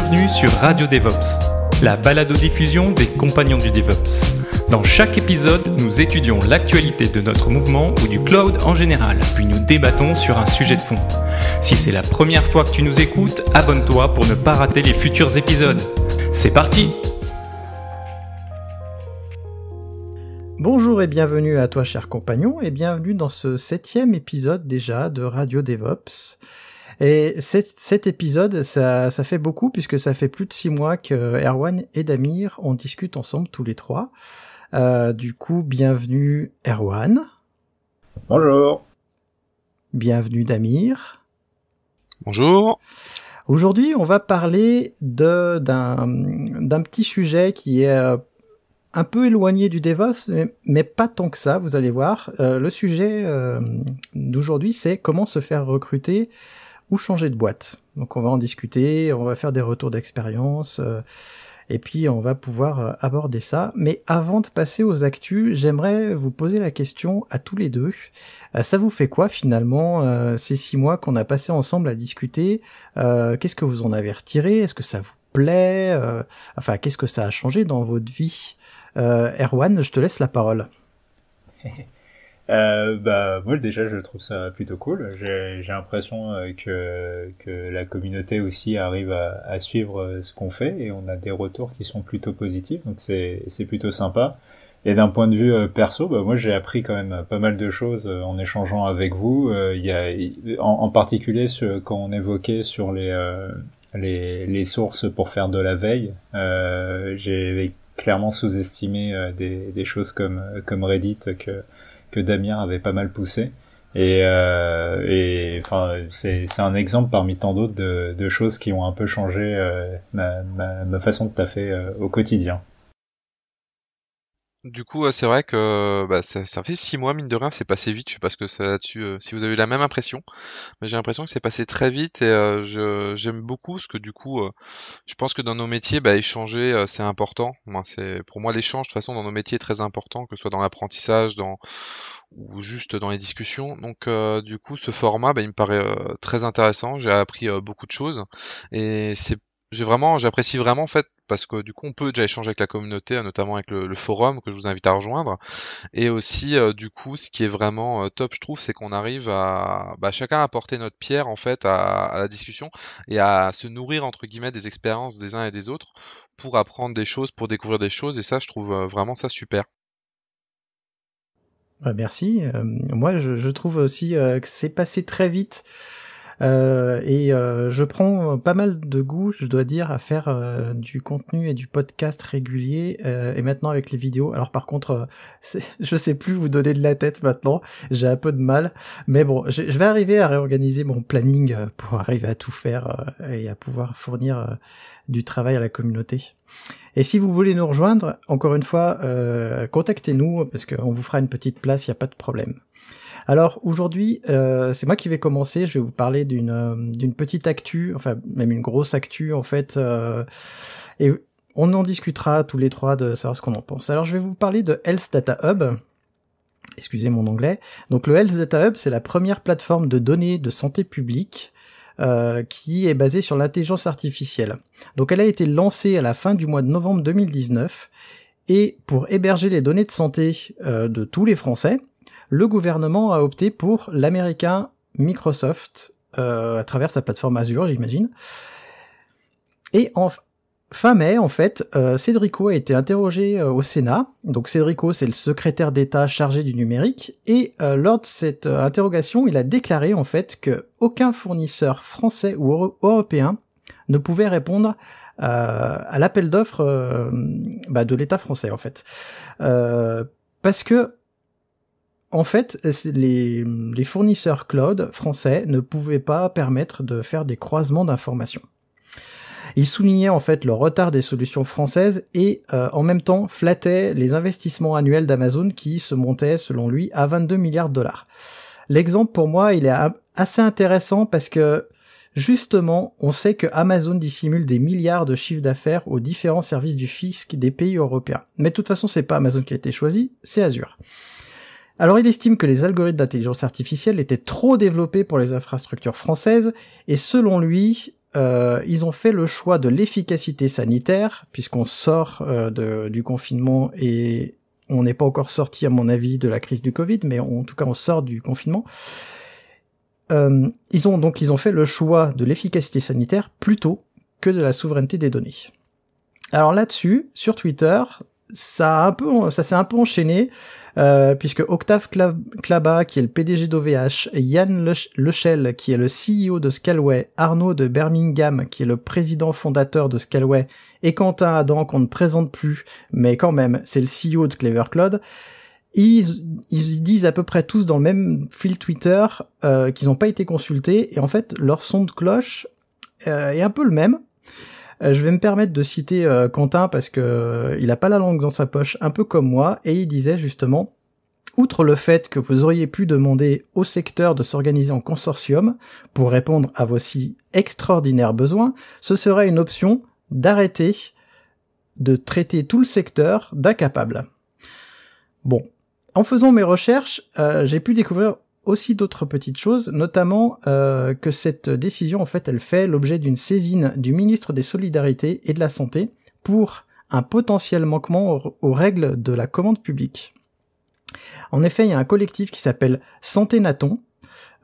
bienvenue sur Radio DevOps, la balado-diffusion des compagnons du DevOps. Dans chaque épisode, nous étudions l'actualité de notre mouvement ou du cloud en général, puis nous débattons sur un sujet de fond. Si c'est la première fois que tu nous écoutes, abonne-toi pour ne pas rater les futurs épisodes. C'est parti Bonjour et bienvenue à toi cher compagnon et bienvenue dans ce septième épisode déjà de Radio DevOps. Et cet épisode, ça, fait beaucoup puisque ça fait plus de six mois que Erwan et Damir, on discute ensemble tous les trois. Euh, du coup, bienvenue Erwan. Bonjour. Bienvenue Damir. Bonjour. Aujourd'hui, on va parler d'un petit sujet qui est euh, un peu éloigné du DevOps, mais, pas tant que ça, vous allez voir. Euh, le sujet d'aujourd'hui, c'est comment se faire recruter ou changer de boîte. Donc on va en discuter, on va faire des retours d'expérience, euh, et puis on va pouvoir euh, aborder ça. Mais avant de passer aux actus, j'aimerais vous poser la question à tous les deux. Euh, ça vous fait quoi finalement ces six mois qu'on a passé ensemble à discuter Qu'est-ce que vous en avez retiré Est-ce que ça vous plaît Enfin, qu'est-ce que ça a changé dans votre vie Erwan, je te laisse la parole. Euh, bah moi déjà je trouve ça plutôt cool. J'ai l'impression euh, que, que la communauté aussi arrive à, à suivre euh, ce qu'on fait et on a des retours qui sont plutôt positifs donc c'est c'est plutôt sympa. Et d'un point de vue perso, bah moi j'ai appris quand même pas mal de choses en échangeant avec vous. Il y a en, particulier ce, quand on évoquait sur les les, les sources pour faire de la veille. j'ai clairement sous-estimé des, des choses comme comme Reddit que Damien avait pas mal poussé. Et, euh, c'est, un exemple parmi tant d'autres de, choses qui ont un peu changé euh, ma, façon de taffer euh, au quotidien. Du coup, c'est vrai que bah, ça, fait six mois, mine de rien, c'est passé vite. Je sais pas ce que ça là-dessus, euh, si vous avez eu la même impression, mais j'ai l'impression que c'est passé très vite et euh, j'aime beaucoup ce que du coup, euh, je pense que dans nos métiers, bah, échanger, c'est important. Moi, c'est pour moi l'échange de toute façon dans nos métiers est très important, que ce soit dans l'apprentissage, dans ou juste dans les discussions. Donc, du coup, ce format, bah, il me paraît très intéressant. J'ai appris beaucoup de choses et c'est j'ai vraiment, j'apprécie vraiment en fait parce que du coup on peut déjà échanger avec la communauté, hein, notamment avec le, forum que je vous invite à rejoindre. Et aussi euh, du coup ce qui est vraiment euh, top je trouve c'est qu'on arrive à bah, chacun apporter notre pierre en fait à, la discussion et à se nourrir entre guillemets des expériences des uns et des autres pour apprendre des choses, pour découvrir des choses et ça je trouve euh, vraiment ça super. Bah, merci. moi je, je trouve aussi que c'est passé très vite. Euh, et euh, je prends pas mal de goût, je dois dire, à faire euh, du contenu et du podcast régulier et maintenant avec les vidéos. Alors par contre, je sais plus vous donner de la tête maintenant, j'ai un peu de mal, mais bon, je, vais arriver à réorganiser mon planning pour arriver à tout faire et à pouvoir fournir du travail à la communauté. Et si vous voulez nous rejoindre, encore une fois, contactez-nous parce qu'on vous fera une petite place, il n'y a pas de problème. Alors aujourd'hui, euh, c'est moi qui vais commencer. Je vais vous parler d'une euh, petite actu, enfin même une grosse actu en fait. Euh, et on en discutera tous les trois de savoir ce qu'on en pense. Alors je vais vous parler de Health Data Hub. Excusez mon anglais. Donc le Health Data Hub, c'est la première plateforme de données de santé publique qui est basée sur l'intelligence artificielle. Donc elle a été lancée à la fin du mois de novembre 2019 et pour héberger les données de santé de tous les Français, le gouvernement a opté pour l'américain Microsoft euh, à travers sa plateforme Azure, j'imagine. Et en fin mai, en fait, euh, Cédrico a été interrogé euh, au Sénat. Donc Cédrico, c'est le secrétaire d'État chargé du numérique. Et euh, lors de cette interrogation, il a déclaré en fait que aucun fournisseur français ou européen ne pouvait répondre à l'appel d'offres bah, de l'État français, en fait. parce que en fait, les, fournisseurs cloud français ne pouvaient pas permettre de faire des croisements d'informations. Ils soulignaient en fait le retard des solutions françaises et euh, en même temps flattaient les investissements annuels d'Amazon qui se montaient selon lui à 22 milliards de dollars. L'exemple pour moi, il est assez intéressant parce que Justement, on sait que Amazon dissimule des milliards de chiffres d'affaires aux différents services du fisc des pays européens. Mais de toute façon, c'est pas Amazon qui a été choisi, c'est Azure. Alors il estime que les algorithmes d'intelligence artificielle étaient trop développés pour les infrastructures françaises, et selon lui, euh, ils ont fait le choix de l'efficacité sanitaire, puisqu'on sort euh, du confinement et on n'est pas encore sorti, à mon avis, de la crise du Covid, mais en tout cas on sort du confinement. Euh, ils ont donc ils ont fait le choix de l'efficacité sanitaire plutôt que de la souveraineté des données. Alors là-dessus, sur Twitter, ça un peu, ça s'est un peu enchaîné euh, puisque Octave Klaba qui est le PDG d'OVH, Yann Lechel, qui est le CEO de Scalway, Arnaud de Birmingham, qui est le président fondateur de Scalway, et Quentin Adam, qu'on ne présente plus, mais quand même, c'est le CEO de Clever Cloud, ils, disent à peu près tous dans le même fil Twitter euh, qu'ils n'ont pas été consultés, et en fait, leur son de cloche euh, est un peu le même. Euh, je vais me permettre de citer euh, Quentin parce que euh, il a pas la langue dans sa poche, un peu comme moi, et il disait justement Outre le fait que vous auriez pu demander au secteur de s'organiser en consortium pour répondre à vos si extraordinaires besoins, ce serait une option d'arrêter de traiter tout le secteur d'incapable. Bon. En faisant mes recherches, j'ai pu découvrir aussi d'autres petites choses, notamment euh, que cette décision, en fait, elle fait l'objet d'une saisine du ministre des Solidarités et de la Santé pour un potentiel manquement aux règles de la commande publique. En effet, il y a un collectif qui s'appelle Santé Naton,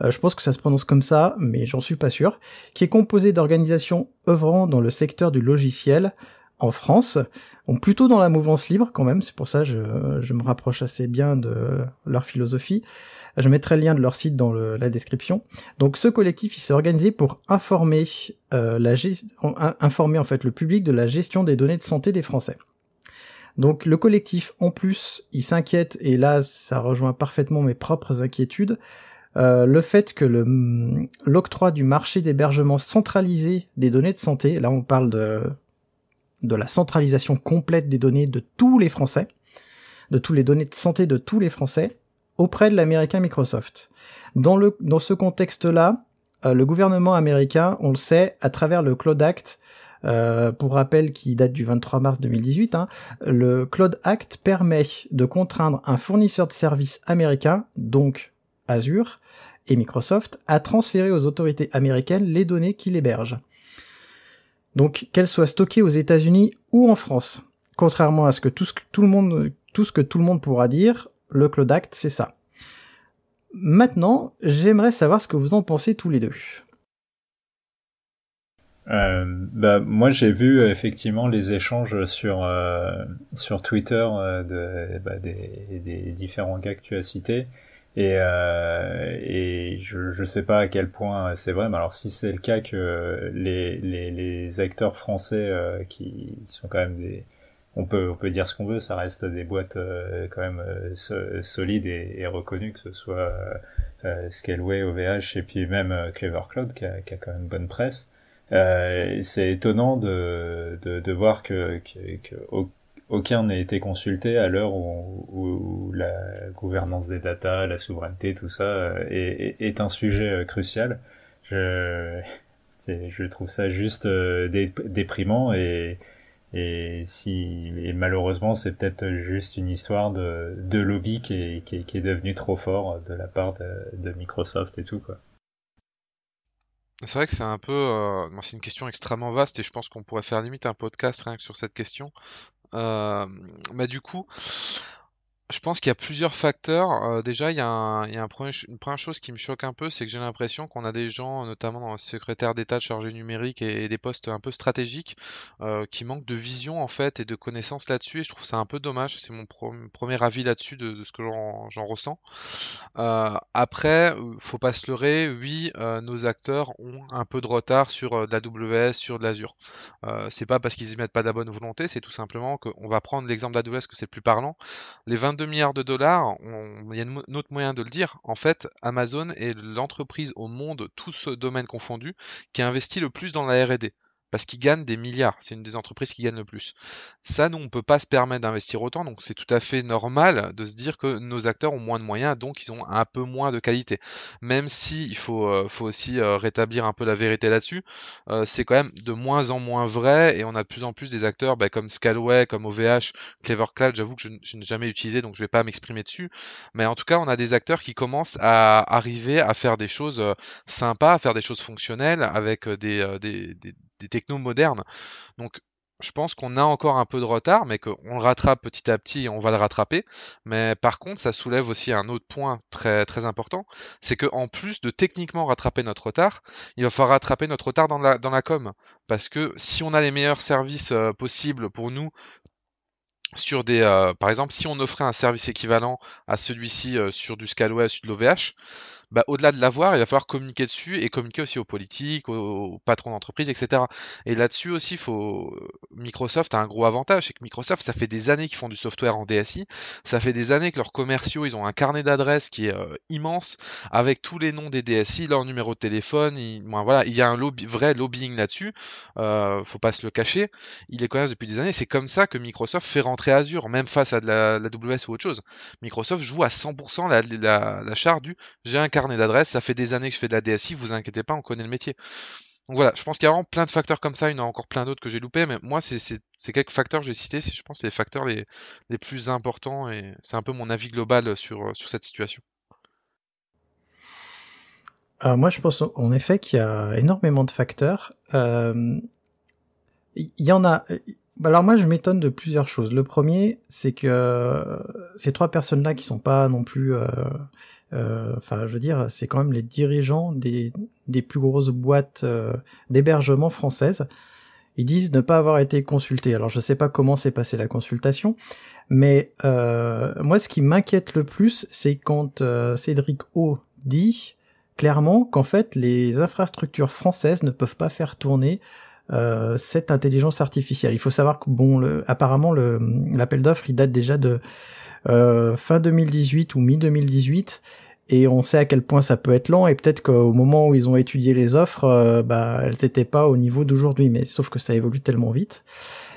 euh, je pense que ça se prononce comme ça, mais j'en suis pas sûr, qui est composé d'organisations œuvrant dans le secteur du logiciel, en France, ont plutôt dans la mouvance libre quand même, c'est pour ça je, me rapproche assez bien de leur philosophie, je mettrai le lien de leur site dans la description. Donc ce collectif, il s'est organisé pour informer euh, la informer en fait le public de la gestion des données de santé des Français. Donc le collectif, en plus, il s'inquiète et là, ça rejoint parfaitement mes propres inquiétudes. Euh, le fait que l'octroi du marché d'hébergement centralisé des données de santé, là on parle de, de la centralisation complète des données de tous les Français, de toutes les données de santé de tous les Français, auprès de l'américain Microsoft. Dans, le, dans ce contexte-là, euh, le gouvernement américain, on le sait, à travers le Cloud Act, euh, pour rappel qui date du 23 mars 2018, hein, le Cloud Act permet de contraindre un fournisseur de services américain, donc Azure et Microsoft, à transférer aux autorités américaines les données qu'il héberge. Donc qu'elles soient stockées aux États-Unis ou en France. Contrairement à ce que tout, ce tout le monde tout ce que tout le monde pourra dire, le Clodacte, c'est ça. Maintenant, j'aimerais savoir ce que vous en pensez tous les deux. Euh, bah, moi j'ai vu effectivement les échanges sur, euh, sur Twitter euh, bah, des, différents cas que tu as cités et, je ne sais pas à quel point c'est vrai mais alors si c'est le cas que les acteurs français qui sont quand même des, on peut on peut dire ce qu'on veut, ça reste des boîtes euh, quand même euh, solides et, reconnues, que ce soit euh, euh Scaleway, OVH et puis même Clever Cloud qui a, qui a, quand même bonne presse. c'est étonnant de, de, de, voir que, que, aucun n'a été consulté à l'heure où, la gouvernance des data, la souveraineté, tout ça est, est un sujet crucial. Je, je trouve ça juste déprimant et, et si et malheureusement, c'est peut-être juste une histoire de, lobby qui est, devenue devenu trop fort de la part de, Microsoft et tout quoi. C'est vrai que c'est un peu, euh, c'est une question extrêmement vaste et je pense qu'on pourrait faire limite un podcast rien que sur cette question. Euh, mais du coup, je pense qu'il y a plusieurs facteurs. Euh, déjà, il y a, une première chose qui me choque un peu, c'est que j'ai l'impression qu'on a des gens, notamment dans le secrétaire d'État chargé numérique et, des postes un peu stratégiques, euh, qui manquent de vision en fait et de connaissances là-dessus. Et je trouve ça un peu dommage. C'est mon premier avis là-dessus de, ce que j'en ressens. Euh, après, euh, faut pas se leurrer, oui, nos acteurs ont un peu de retard sur de la WS, sur de l'Azure. c'est pas parce qu'ils y mettent pas de la bonne volonté, c'est tout simplement qu'on va prendre l'exemple d'AWS que c'est le plus parlant. Les 20 22 milliards de dollars, il y a un autre moyen de le dire. En fait, Amazon est l'entreprise au monde, tout ce domaine confondu, qui a investi le plus dans la RD parce qu'ils gagnent des milliards. C'est une des entreprises qui gagne le plus. Ça, nous, on ne peut pas se permettre d'investir autant, donc c'est tout à fait normal de se dire que nos acteurs ont moins de moyens, donc ils ont un peu moins de qualité. Même si il faut, euh, faut aussi euh, rétablir un peu la vérité là-dessus, euh, c'est quand même de moins en moins vrai, et on a de plus en plus des acteurs bah, comme Scalway, comme OVH, Clever Cloud, j'avoue que je, je n'ai jamais utilisé, donc je ne vais pas m'exprimer dessus, mais en tout cas, on a des acteurs qui commencent à arriver à faire des choses sympas, à faire des choses fonctionnelles, avec des, des des technos modernes. Donc je pense qu'on a encore un peu de retard, mais qu'on le rattrape petit à petit et on va le rattraper. Mais par contre, ça soulève aussi un autre point très, très important, c'est qu'en plus de techniquement rattraper notre retard, il va falloir rattraper notre retard dans la, dans la com. Parce que si on a les meilleurs services euh, possibles pour nous, sur des, euh, par exemple, si on offrait un service équivalent à celui-ci euh, sur du Scalway, sur de l'OVH, bah, au-delà de l'avoir, il va falloir communiquer dessus et communiquer aussi aux politiques, aux, patrons d'entreprise, etc. Et là-dessus aussi, faut... Microsoft a un gros avantage, c'est que Microsoft, ça fait des années qu'ils font du software en DSI, ça fait des années que leurs commerciaux, ils ont un carnet d'adresses qui est euh, immense, avec tous les noms des DSI, leur numéro de téléphone, il... voilà, il y a un vrai lobbying là-dessus, euh, faut pas se le cacher, ils les connaissent depuis des années, c'est comme ça que Microsoft fait rentrer Azure, même face à de la, WS ou autre chose. Microsoft joue à 100% la, la, charge du j'ai un carnet et d'adresse, ça fait des années que je fais de la DSI, vous inquiétez pas, on connaît le métier. Donc voilà, je pense qu'il y a vraiment plein de facteurs comme ça, il y en a encore plein d'autres que j'ai loupés, mais moi, c'est quelques facteurs que j'ai cités, je pense c'est les facteurs les, les, plus importants, et c'est un peu mon avis global sur, euh, sur cette situation. Euh, moi, je pense en effet qu'il y a énormément de facteurs. Euh, il y en a, bah, alors moi je m'étonne de plusieurs choses. Le premier, c'est que euh, ces trois personnes-là qui sont pas non plus, euh, euh, enfin je veux dire, c'est quand même les dirigeants des, des plus grosses boîtes d'hébergement françaises. Ils disent ne pas avoir été consultés. Alors je sais pas comment s'est passée la consultation, mais moi ce qui m'inquiète le plus, c'est quand Cédric O dit clairement qu'en fait les infrastructures françaises ne peuvent pas faire tourner euh, cette intelligence artificielle. Il faut savoir que bon, le, apparemment l'appel d'offres il date déjà de euh, fin 2018 ou mi 2018 et on sait à quel point ça peut être lent et peut-être qu'au moment où ils ont étudié les offres, euh, bah elles n'étaient pas au niveau d'aujourd'hui. Mais sauf que ça évolue tellement vite.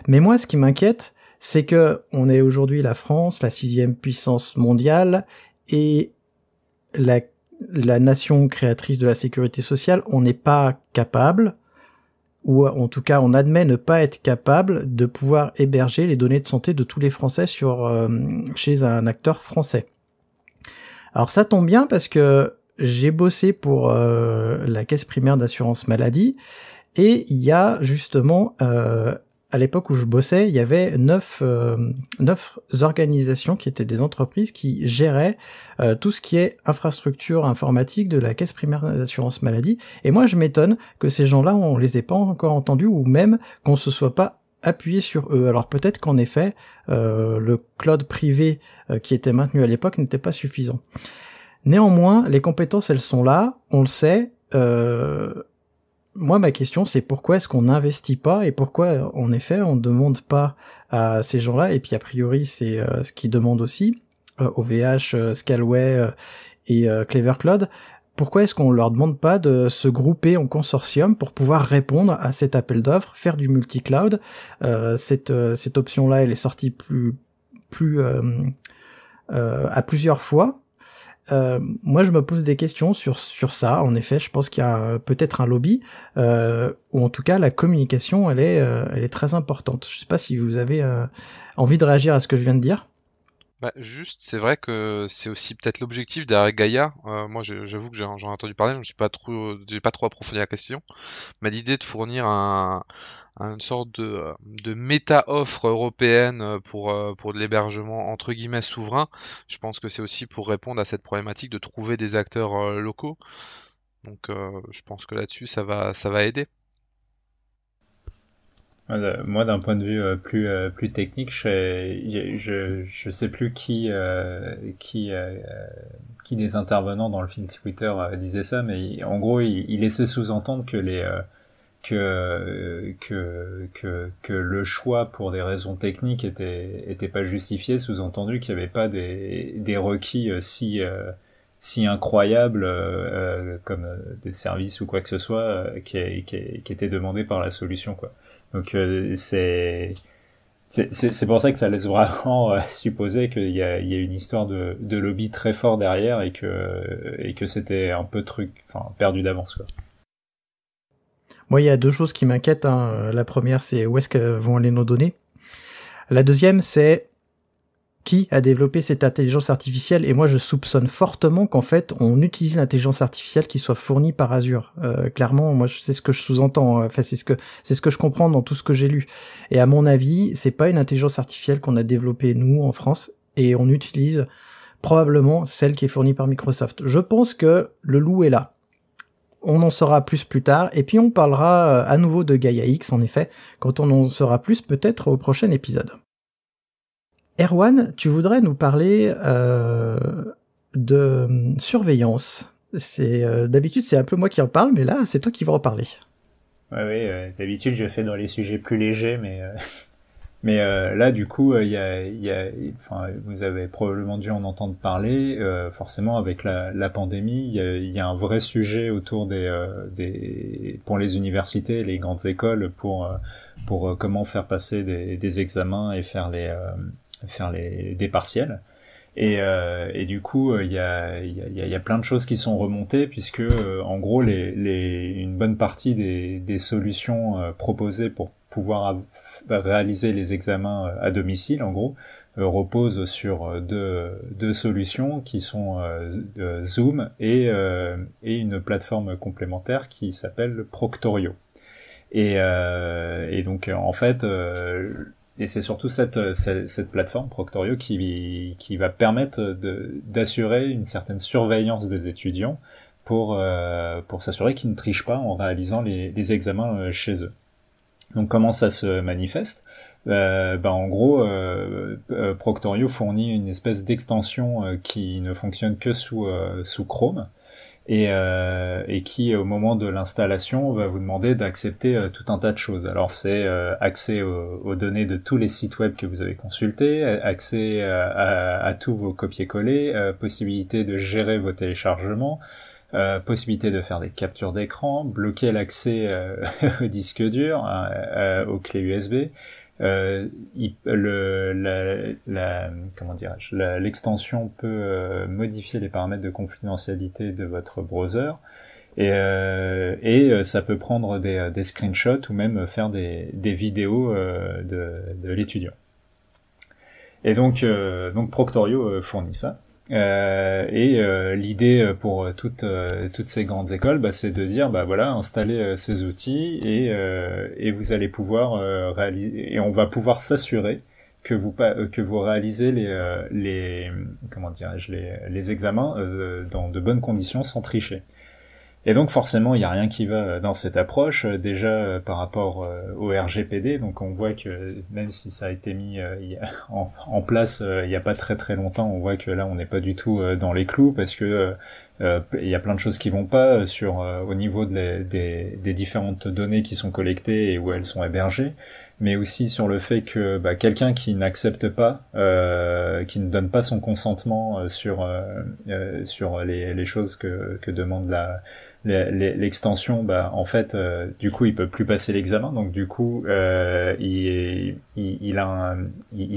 Mais moi, ce qui m'inquiète, c'est que on est aujourd'hui la France, la sixième puissance mondiale et la la nation créatrice de la sécurité sociale, on n'est pas capable ou euh, en tout cas on admet ne pas être capable de pouvoir héberger les données de santé de tous les Français sur euh, chez un acteur français. Alors ça tombe bien parce que j'ai bossé pour euh, la caisse primaire d'assurance maladie et il y a justement à l'époque où je bossais, il y avait neuf, euh, organisations qui étaient des entreprises qui géraient euh, tout ce qui est infrastructure informatique de la caisse primaire d'assurance maladie. Et moi, je m'étonne que ces gens-là, on les ait pas encore entendus ou même qu'on se soit pas appuyé sur eux. Alors peut-être qu'en effet, euh, le cloud privé qui était maintenu à l'époque n'était pas suffisant. Néanmoins, les compétences, elles sont là, on le sait. Euh, moi, ma question, c'est pourquoi est-ce qu'on n'investit pas et pourquoi, en effet, on ne demande pas à ces gens-là, et puis a priori, c'est euh, ce qu'ils demandent aussi, euh, OVH, euh, Scalway et Clever Cloud, pourquoi est-ce qu'on leur demande pas de se grouper en consortium pour pouvoir répondre à cet appel d'offres, faire du multi-cloud cette, cette option-là, elle est sortie plus à plusieurs fois, euh, moi, je me pose des questions sur sur ça. En effet, je pense qu'il y a peut-être un lobby, euh, ou en tout cas la communication, elle est euh, elle est très importante. Je sais pas si vous avez envie de réagir à ce que je viens de dire. Bah, juste, c'est vrai que c'est aussi peut-être l'objectif derrière Gaïa, euh, moi, j'avoue que j'en ai entendu parler, mais je suis pas trop, j'ai pas trop approfondi la question. Mais l'idée de fournir un, une sorte de, de méta-offre européenne pour, euh, pour de l'hébergement entre guillemets souverain, je pense que c'est aussi pour répondre à cette problématique de trouver des acteurs euh, locaux. Donc, je pense que là-dessus, ça va, ça va aider. Moi, d'un point de vue euh, plus euh, plus technique, je, je, sais plus qui euh, qui qui des intervenants dans le film Twitter disait ça, mais en gros, il, laissait sous-entendre que les que, que que que le choix pour des raisons techniques était était pas justifié, sous-entendu qu'il n'y avait pas des des requis si si incroyable comme des services ou quoi que ce soit qui, qui, qui, était demandé par la solution quoi. Donc euh, c'est c'est pour ça que ça laisse vraiment euh, supposer qu'il y a, y a une histoire de, de, lobby très fort derrière et que, et que c'était un peu truc, enfin, perdu d'avance, quoi. Moi, il y a deux choses qui m'inquiètent. Hein. La première, c'est où est-ce que vont aller nos données. La deuxième, c'est qui a développé cette intelligence artificielle. Et moi, je soupçonne fortement qu'en fait, on utilise l'intelligence artificielle qui soit fournie par Azure. Euh, clairement, moi, c'est ce que je sous-entends. Hein. Enfin, c'est ce que c'est ce que je comprends dans tout ce que j'ai lu. Et à mon avis, c'est pas une intelligence artificielle qu'on a développée nous en France et on utilise probablement celle qui est fournie par Microsoft. Je pense que le loup est là. On en saura plus plus tard, et puis on parlera euh, à nouveau de Gaia X, en effet, quand on en saura plus peut-être au prochain épisode. Erwan, tu voudrais nous parler euh, de hum, surveillance. C'est euh, d'habitude c'est un peu moi qui en parle, mais là c'est toi qui vas en parler. Oui, euh, d'habitude je fais dans les sujets plus légers, mais euh, mais là du coup il y a, y a vous avez probablement dû en entendre parler. forcément avec la, la pandémie, il y, y a, un vrai sujet autour des, des pour les universités, les grandes écoles pour pour comment faire passer des, des examens et faire les faire les, des partiels. Et, euh, et, du coup, euh, il y a, y, a, y, a, plein de choses qui sont remontées puisque, euh, en gros, les, les, une bonne partie des, des solutions euh, proposées pour pouvoir bah, réaliser les examens à domicile, en gros, repose sur deux, deux, solutions qui sont Zoom et, et, une plateforme complémentaire qui s'appelle Proctorio. Et, et donc, en fait et c'est surtout euh, cette, cette, plateforme Proctorio qui, qui va permettre d'assurer une certaine surveillance des étudiants pour, euh, pour s'assurer qu'ils ne trichent pas en réalisant les, examens euh, chez eux. Donc comment ça se manifeste ben, En gros, Proctorio fournit une espèce d'extension qui ne fonctionne que sous, sous Chrome euh, et, qui, au moment de l'installation, va vous demander d'accepter euh, tout un tas de choses. Alors c'est euh, accès aux, données de tous les sites web que vous avez consultés, accès à, à, tous vos copier-coller, possibilité de gérer vos téléchargements, possibilité de faire des captures d'écran, bloquer l'accès au disque dur, hein, aux clés USB. Euh, le, la, comment dirais l'extension peut euh, modifier les paramètres de confidentialité de votre browser et, euh, et ça peut prendre des, screenshots ou même faire des, vidéos de, de l'étudiant. Et donc, donc Proctorio fournit ça. Euh, et euh, l'idée euh, pour toutes toutes ces grandes écoles, bah, c'est de dire bah voilà, installez ces outils et et vous allez pouvoir réaliser et on va pouvoir s'assurer que vous que vous réalisez les les comment les les examens dans de bonnes conditions sans tricher. Et donc forcément, il n'y a rien qui va euh, dans cette approche, euh, déjà euh, par rapport au RGPD, donc on voit que même si ça a été mis en, place il n'y a pas très très longtemps, on voit que là on n'est pas du tout dans les clous parce que il y a plein de choses qui vont pas sur au niveau des, différentes données qui sont collectées et où elles sont hébergées mais aussi sur le fait que bah, quelqu'un qui n'accepte pas, euh, qui ne donne pas son consentement sur sur les, choses que demande la, l'extension, bah, en fait, euh, du coup, il peut plus passer l'examen, donc du coup, euh, il,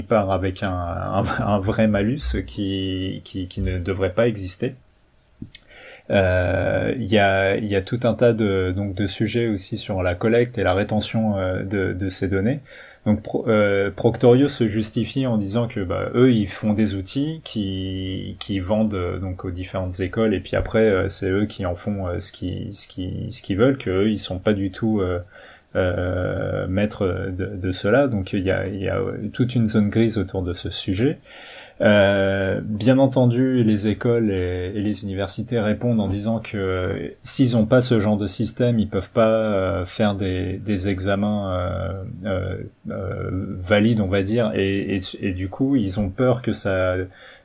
part avec un, vrai malus qui, qui, ne devrait pas exister. Euh, il y, a, tout un tas de, donc, de sujets aussi sur la collecte et la rétention de ces données. Donc euh, se justifie en disant que bah, eux ils font des outils qui qui vendent euh, donc aux différentes écoles et puis après euh, c'est eux qui en font euh, ce qui ce ce qu'ils veulent que eux ils sont pas du tout euh, maîtres de, de, cela donc il y a, il y a toute une zone grise autour de ce sujet euh, bien entendu, les écoles et, les universités répondent en disant que euh, s'ils n'ont pas ce genre de système, ils peuvent pas euh, faire des, des examens valides, on va dire, et, et, du coup, ils ont peur que ça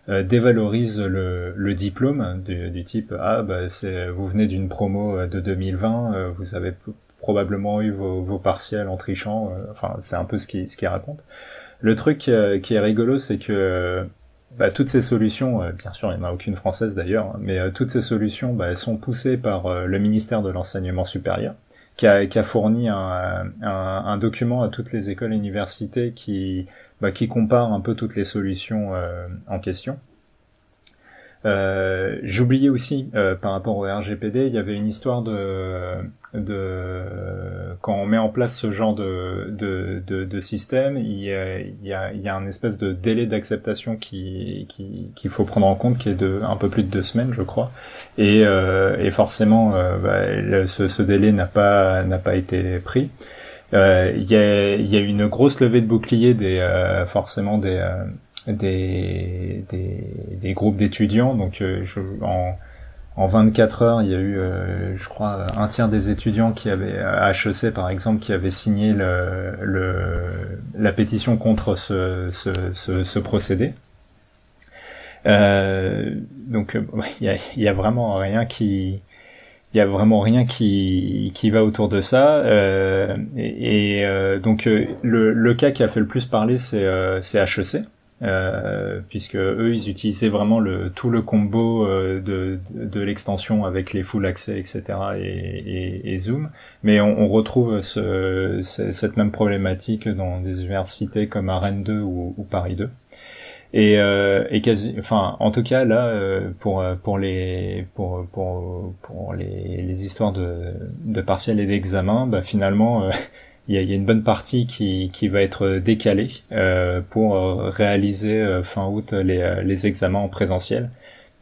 dévalorise le, le diplôme du, du, type ah bah vous venez d'une promo de 2020 vous avez probablement eu vos, vos, partiels en trichant enfin c'est un peu ce qui ce qui raconte le truc qui est rigolo c'est que bah, toutes ces solutions, euh, bien sûr, il n'y en a aucune française d'ailleurs, hein, mais euh, toutes ces solutions, bah, elles sont poussées par euh, le ministère de l'enseignement supérieur, qui a, a fourni un, document à toutes les écoles et universités qui, bah, qui compare un peu toutes les solutions en question. J'oubliais aussi, par rapport au RGPD, il y avait une histoire de de quand on met en place ce genre de de, système, il y a un espèce de délai d'acceptation qui qu'il faut prendre en compte qui est de un peu plus de deux semaines, je crois. Et, euh, et forcément, euh, bah, ce, délai n'a pas n'a pas été pris. Euh, il y a il une grosse levée de bouclier des forcément des des, groupes d'étudiants. Donc je, en 24 heures, il y a eu, euh, je crois, un tiers des étudiants qui avaient euh, à HEC, par exemple, qui avaient signé le, la pétition contre ce, procédé. donc, il y a, vraiment rien qui, il y a vraiment rien qui, va autour de ça. Euh, et, et donc, le, le, cas qui a fait le plus parler, c'est HEC. Euh, puisque eux ils utilisaient vraiment le tout le combo euh, de, de, l'extension avec les full accès etc et, et, zoom mais on, retrouve ce, cette même problématique dans des universités comme Rennes 2 ou, ou Paris 2 et, euh, et quasi, enfin, en tout cas là, pour pour les pour pour pour les, histoires de de partiels et d'examens, bah finalement, il y, a, une bonne partie qui, qui va être euh, décalée euh, pour euh, réaliser fin août les, les, examens en présentiel.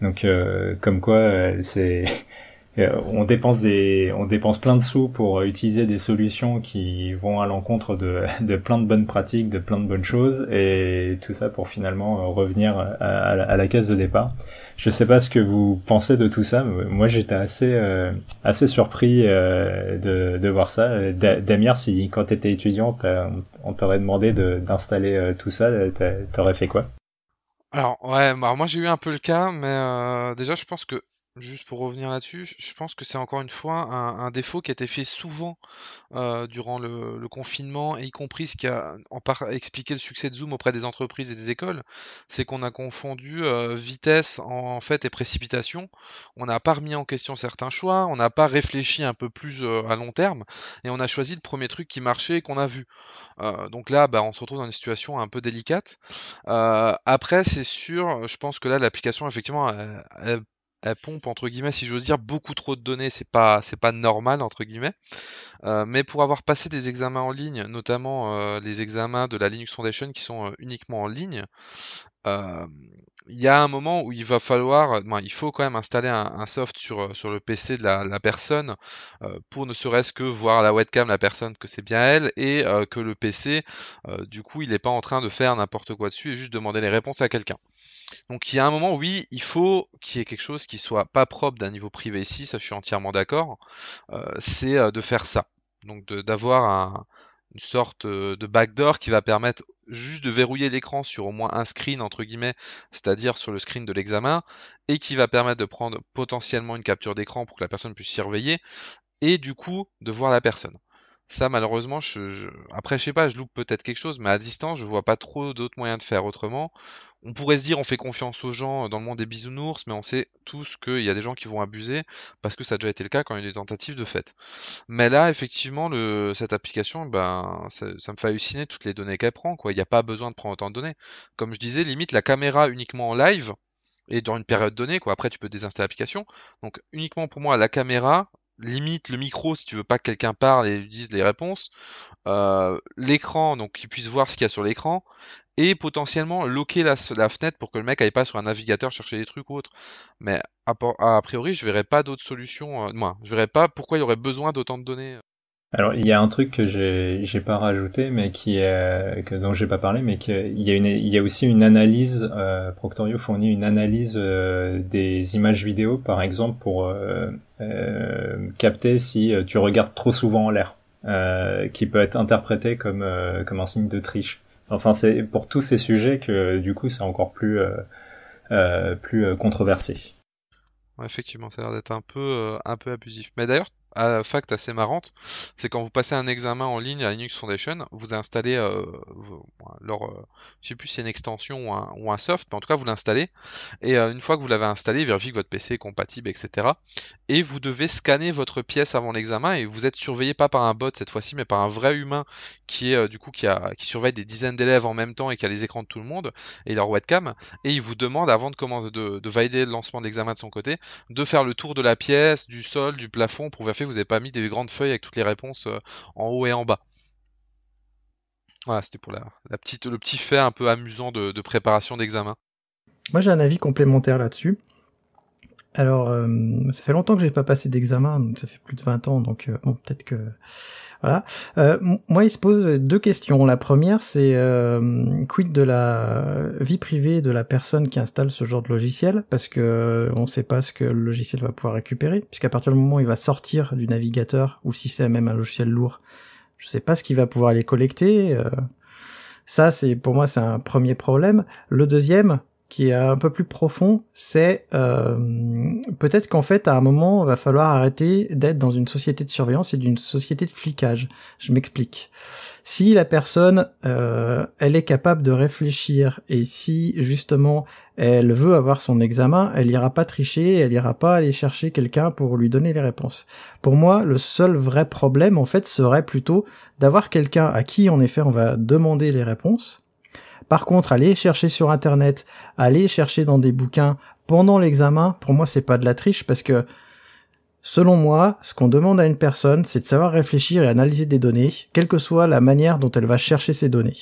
Donc comme quoi c'est on dépense des on dépense plein de sous pour utiliser des solutions qui vont à l'encontre de, de plein de bonnes pratiques, de plein de bonnes choses et tout ça pour finalement revenir à, à la case de départ. Je sais pas ce que vous pensez de tout ça. moi, j'étais assez euh, assez surpris euh, de, voir ça. Damir, si quand t'étais étudiant, on t'aurait demandé d'installer euh, tout ça, t'aurais fait quoi Alors ouais, bah, moi j'ai eu un peu le cas, mais déjà je pense que Juste pour revenir là-dessus, je pense que c'est encore une fois un, défaut qui a été fait souvent euh, durant le, confinement, et y compris ce qui a expliqué le succès de Zoom auprès des entreprises et des écoles, c'est qu'on a confondu euh, vitesse en, fait et précipitation. On n'a pas remis en question certains choix, on n'a pas réfléchi un peu plus euh, à long terme, et on a choisi le premier truc qui marchait et qu'on a vu. donc là, bah, on se retrouve dans une situation un peu délicate. après, c'est sûr, je pense que là, l'application effectivement elle elle pompe entre guillemets, si j'ose dire, beaucoup trop de données. C'est pas, c'est pas normal entre guillemets. Euh, mais pour avoir passé des examens en ligne, notamment euh, les examens de la Linux Foundation qui sont euh, uniquement en ligne, il y a un moment où il va falloir, il faut quand même installer un, soft sur, sur le PC de la, personne pour ne serait-ce que voir à la webcam la personne que c'est bien elle et que le PC, du coup, il n'est pas en train de faire n'importe quoi dessus et juste demander les réponses à quelqu'un. Donc il y a un moment, oui, il faut qu'il y ait quelque chose qui soit pas propre d'un niveau privé ici, ça je suis entièrement d'accord, euh, c'est euh, de faire ça. Donc d'avoir une sorte euh, de backdoor qui va permettre juste de verrouiller l'écran sur au moins un screen entre guillemets, c'est-à-dire sur le screen de l'examen, et qui va permettre de prendre potentiellement une capture d'écran pour que la personne puisse surveiller, et du coup de voir la personne. Ça, malheureusement, je, je... après, je sais pas, je loupe peut-être quelque chose, mais à distance, je vois pas trop d'autres moyens de faire autrement. On pourrait se dire, on fait confiance aux gens dans le monde des bisounours, mais on sait tous qu'il y a des gens qui vont abuser parce que ça a déjà été le cas quand il y a eu des tentatives de fait. Mais là, effectivement, le... cette application, ben, ça, ça, me fait halluciner toutes les données qu'elle prend, quoi. Il n'y a pas besoin de prendre autant de données. Comme je disais, limite la caméra uniquement en live, et dans une période donnée, quoi. Après, tu peux désinstaller l'application. Donc, uniquement pour moi, la caméra, limite le micro si tu veux pas que quelqu'un parle et lui dise les réponses, euh, l'écran, donc qu'il puisse voir ce qu'il y a sur l'écran, et potentiellement loquer la, fenêtre pour que le mec aille pas sur un navigateur chercher des trucs ou autre. Mais a, priori, je verrais pas d'autres solutions, euh, moi, je verrais pas pourquoi il y aurait besoin d'autant de données. Euh. Alors il y a un truc que j'ai j'ai pas rajouté mais qui est que dont j'ai pas parlé mais qu'il y a une il y a aussi une analyse euh, Proctorio fournit une analyse euh, des images vidéo par exemple pour euh, capter si tu regardes trop souvent en l'air qui peut être interprété comme comme un signe de triche. Enfin c'est pour tous ces sujets que du coup c'est encore plus plus controversé. Effectivement, ça a l'air d'être un peu, un peu abusif. Mais d'ailleurs, ah, fact assez marrante, c'est quand vous passez un examen en ligne à Linux Foundation, vous installez euh, leur, je sais plus si c'est une extension ou un, soft, mais en tout cas vous l'installez. Et euh, une fois que vous l'avez installé, vérifiez que votre PC est compatible, etc. Et vous devez scanner votre pièce avant l'examen et vous êtes surveillé pas par un bot cette fois-ci, mais par un vrai humain qui est euh, du coup qui, a, qui surveille des dizaines d'élèves en même temps et qui a les écrans de tout le monde et leur webcam. Et il vous demande avant de commencer de, valider le lancement de l'examen de son côté, de faire le tour de la pièce, du sol, du plafond pour vérifier vous n'avez pas mis des grandes feuilles avec toutes les réponses euh, en haut et en bas. Voilà, c'était pour la, petite, le petit fait un peu amusant de préparation d'examen. Moi, j'ai un avis complémentaire là-dessus. Alors, euh, ça fait longtemps que j'ai pas passé d'examen, ça fait plus de 20 ans, donc euh, peut-être que voilà. Euh, moi, il se pose deux questions. La première, c'est quid de la vie privée de la personne qui installe ce genre de logiciel, parce que on ne sait pas ce que le logiciel va pouvoir récupérer, puisqu'à partir du moment où il va sortir du navigateur, ou si c'est même un logiciel lourd, je ne sais pas ce qu'il va pouvoir aller collecter. Ça, c'est pour moi, c'est un premier problème. Le deuxième, qui est un peu plus profond, c'est euh, peut-être qu'en fait à un moment il va falloir arrêter d'être dans une société de surveillance et d'une société de flicage. Je m'explique. Si la personne euh, elle est capable de réfléchir et si justement elle veut avoir son examen, elle ira pas tricher, elle ira pas aller chercher quelqu'un pour lui donner les réponses. Pour moi, le seul vrai problème en fait serait plutôt d'avoir quelqu'un à qui en effet on va demander les réponses par contre, aller chercher sur internet, aller chercher dans des bouquins pendant l'examen, pour moi c'est pas de la triche parce que Selon moi, ce qu'on demande à une personne, c'est de savoir réfléchir et analyser des données, quelle que soit la manière dont elle va chercher ces données.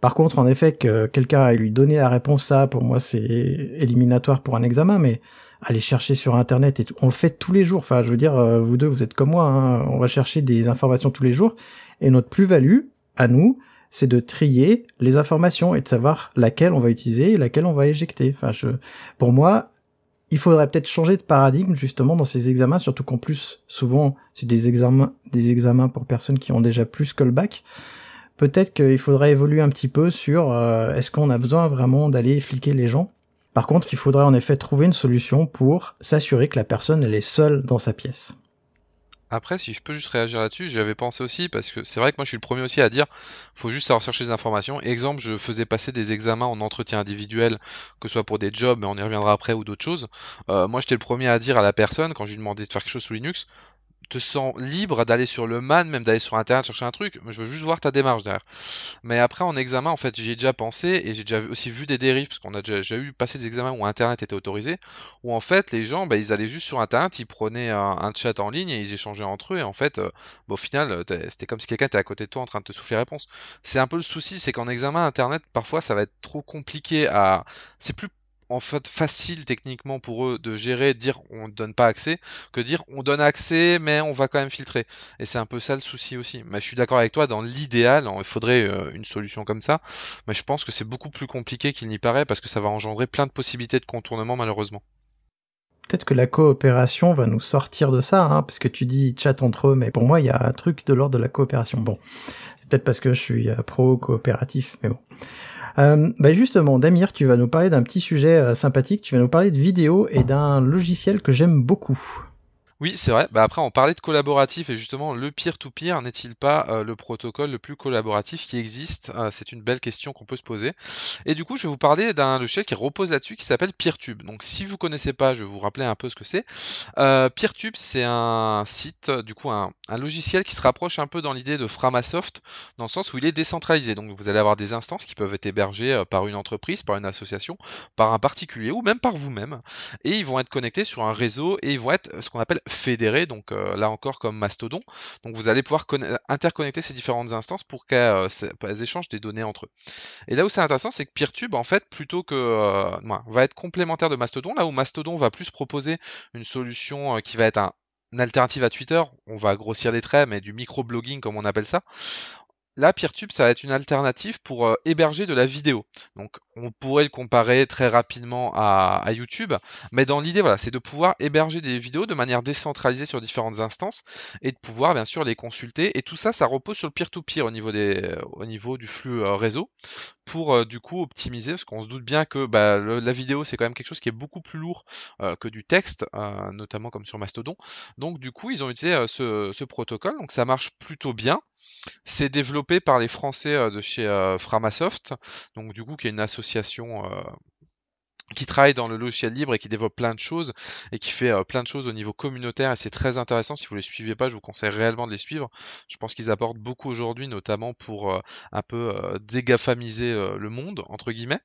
Par contre, en effet, que quelqu'un aille lui donner la réponse, ça, pour moi, c'est éliminatoire pour un examen, mais aller chercher sur Internet et on le fait tous les jours. Enfin, je veux dire, euh, vous deux, vous êtes comme moi, hein. on va chercher des informations tous les jours, et notre plus-value, à nous, c'est de trier les informations et de savoir laquelle on va utiliser et laquelle on va éjecter. Enfin, pour moi, il faudrait peut-être changer de paradigme justement dans ces examens, surtout qu'en plus, souvent, c'est des examens, des examens pour personnes qui ont déjà plus que le bac. Peut-être qu'il faudrait évoluer un petit peu sur euh, est-ce qu'on a besoin vraiment d'aller fliquer les gens. Par contre, il faudrait en effet trouver une solution pour s'assurer que la personne elle est seule dans sa pièce. Après, si je peux juste réagir là-dessus, j'avais pensé aussi, parce que c'est vrai que moi je suis le premier aussi à dire, faut juste savoir chercher des informations. Exemple, je faisais passer des examens en entretien individuel, que ce soit pour des jobs, mais on y reviendra après, ou d'autres choses. Euh, moi j'étais le premier à dire à la personne, quand je lui demandais de faire quelque chose sous Linux, te sens libre d'aller sur le man, même d'aller sur internet chercher un truc. Mais Je veux juste voir ta démarche derrière. Mais après, en examen, en fait, j'ai déjà pensé et j'ai déjà aussi vu des dérives, parce qu'on a déjà, eu passé des examens où internet était autorisé, où en fait, les gens, bah, ils allaient juste sur internet, ils prenaient un, chat en ligne et ils échangeaient entre eux. Et en fait, euh, bah, au final, euh, c'était comme si quelqu'un était à côté de toi en train de te souffler réponse. C'est un peu le souci, c'est qu'en examen internet, parfois, ça va être trop compliqué à. C'est plus en fait facile techniquement pour eux de gérer, dire on ne donne pas accès, que dire on donne accès mais on va quand même filtrer. Et c'est un peu ça le souci aussi. Mais je suis d'accord avec toi, dans l'idéal, hein, il faudrait euh, une solution comme ça, mais je pense que c'est beaucoup plus compliqué qu'il n'y paraît parce que ça va engendrer plein de possibilités de contournement malheureusement peut-être que la coopération va nous sortir de ça, hein, parce que tu dis chat entre eux, mais pour moi, il y a un truc de l'ordre de la coopération. Bon, c'est peut-être parce que je suis euh, pro-coopératif, mais bon. Euh, bah justement, Damir, tu vas nous parler d'un petit sujet euh, sympathique, tu vas nous parler de vidéo et d'un logiciel que j'aime beaucoup. Oui, c'est vrai. Bah après, on parlait de collaboratif et justement, le peer-to-peer n'est-il pas euh, le protocole le plus collaboratif qui existe euh, C'est une belle question qu'on peut se poser. Et du coup, je vais vous parler d'un logiciel qui repose là-dessus qui s'appelle Peertube. Donc, si vous ne connaissez pas, je vais vous rappeler un peu ce que c'est. Euh, Peertube, c'est un site, du coup, un, un logiciel qui se rapproche un peu dans l'idée de Framasoft, dans le sens où il est décentralisé. Donc vous allez avoir des instances qui peuvent être hébergées euh, par une entreprise, par une association, par un particulier ou même par vous-même. Et ils vont être connectés sur un réseau et ils vont être euh, ce qu'on appelle fédérés, donc euh, là encore comme Mastodon. Donc vous allez pouvoir interconnecter ces différentes instances pour qu'elles échangent des données entre eux. Et là où c'est intéressant, c'est que Peertube, en fait, plutôt que ben, va être complémentaire de Mastodon, là où Mastodon va plus proposer une solution qui va être un une alternative à Twitter. On va grossir les traits, mais du micro-blogging, comme on appelle ça. Là, PeerTube, ça va être une alternative pour euh, héberger de la vidéo. Donc, on pourrait le comparer très rapidement à, YouTube, mais dans l'idée, voilà, c'est de pouvoir héberger des vidéos de manière décentralisée sur différentes instances et de pouvoir, bien sûr, les consulter. Et tout ça, ça repose sur le peer-to-peer au niveau des, niveau du flux euh, réseau pour euh, du coup optimiser, parce qu'on se doute bien que bah, la vidéo, c'est quand même quelque chose qui est beaucoup plus lourd que du texte, notamment comme sur Mastodon. Donc, du coup, ils ont utilisé ce, ce protocole. Donc, ça marche plutôt bien. C'est développé par les Français euh, de chez euh, Framasoft, donc du coup qui est une association euh, qui travaille dans le logiciel libre et qui développe plein de choses et qui fait euh, plein de choses au niveau communautaire et c'est très intéressant. Si vous les suivez pas, je vous conseille réellement de les suivre. Je pense qu'ils apportent beaucoup aujourd'hui, notamment pour euh, un peu euh, dégafamiser le monde entre guillemets.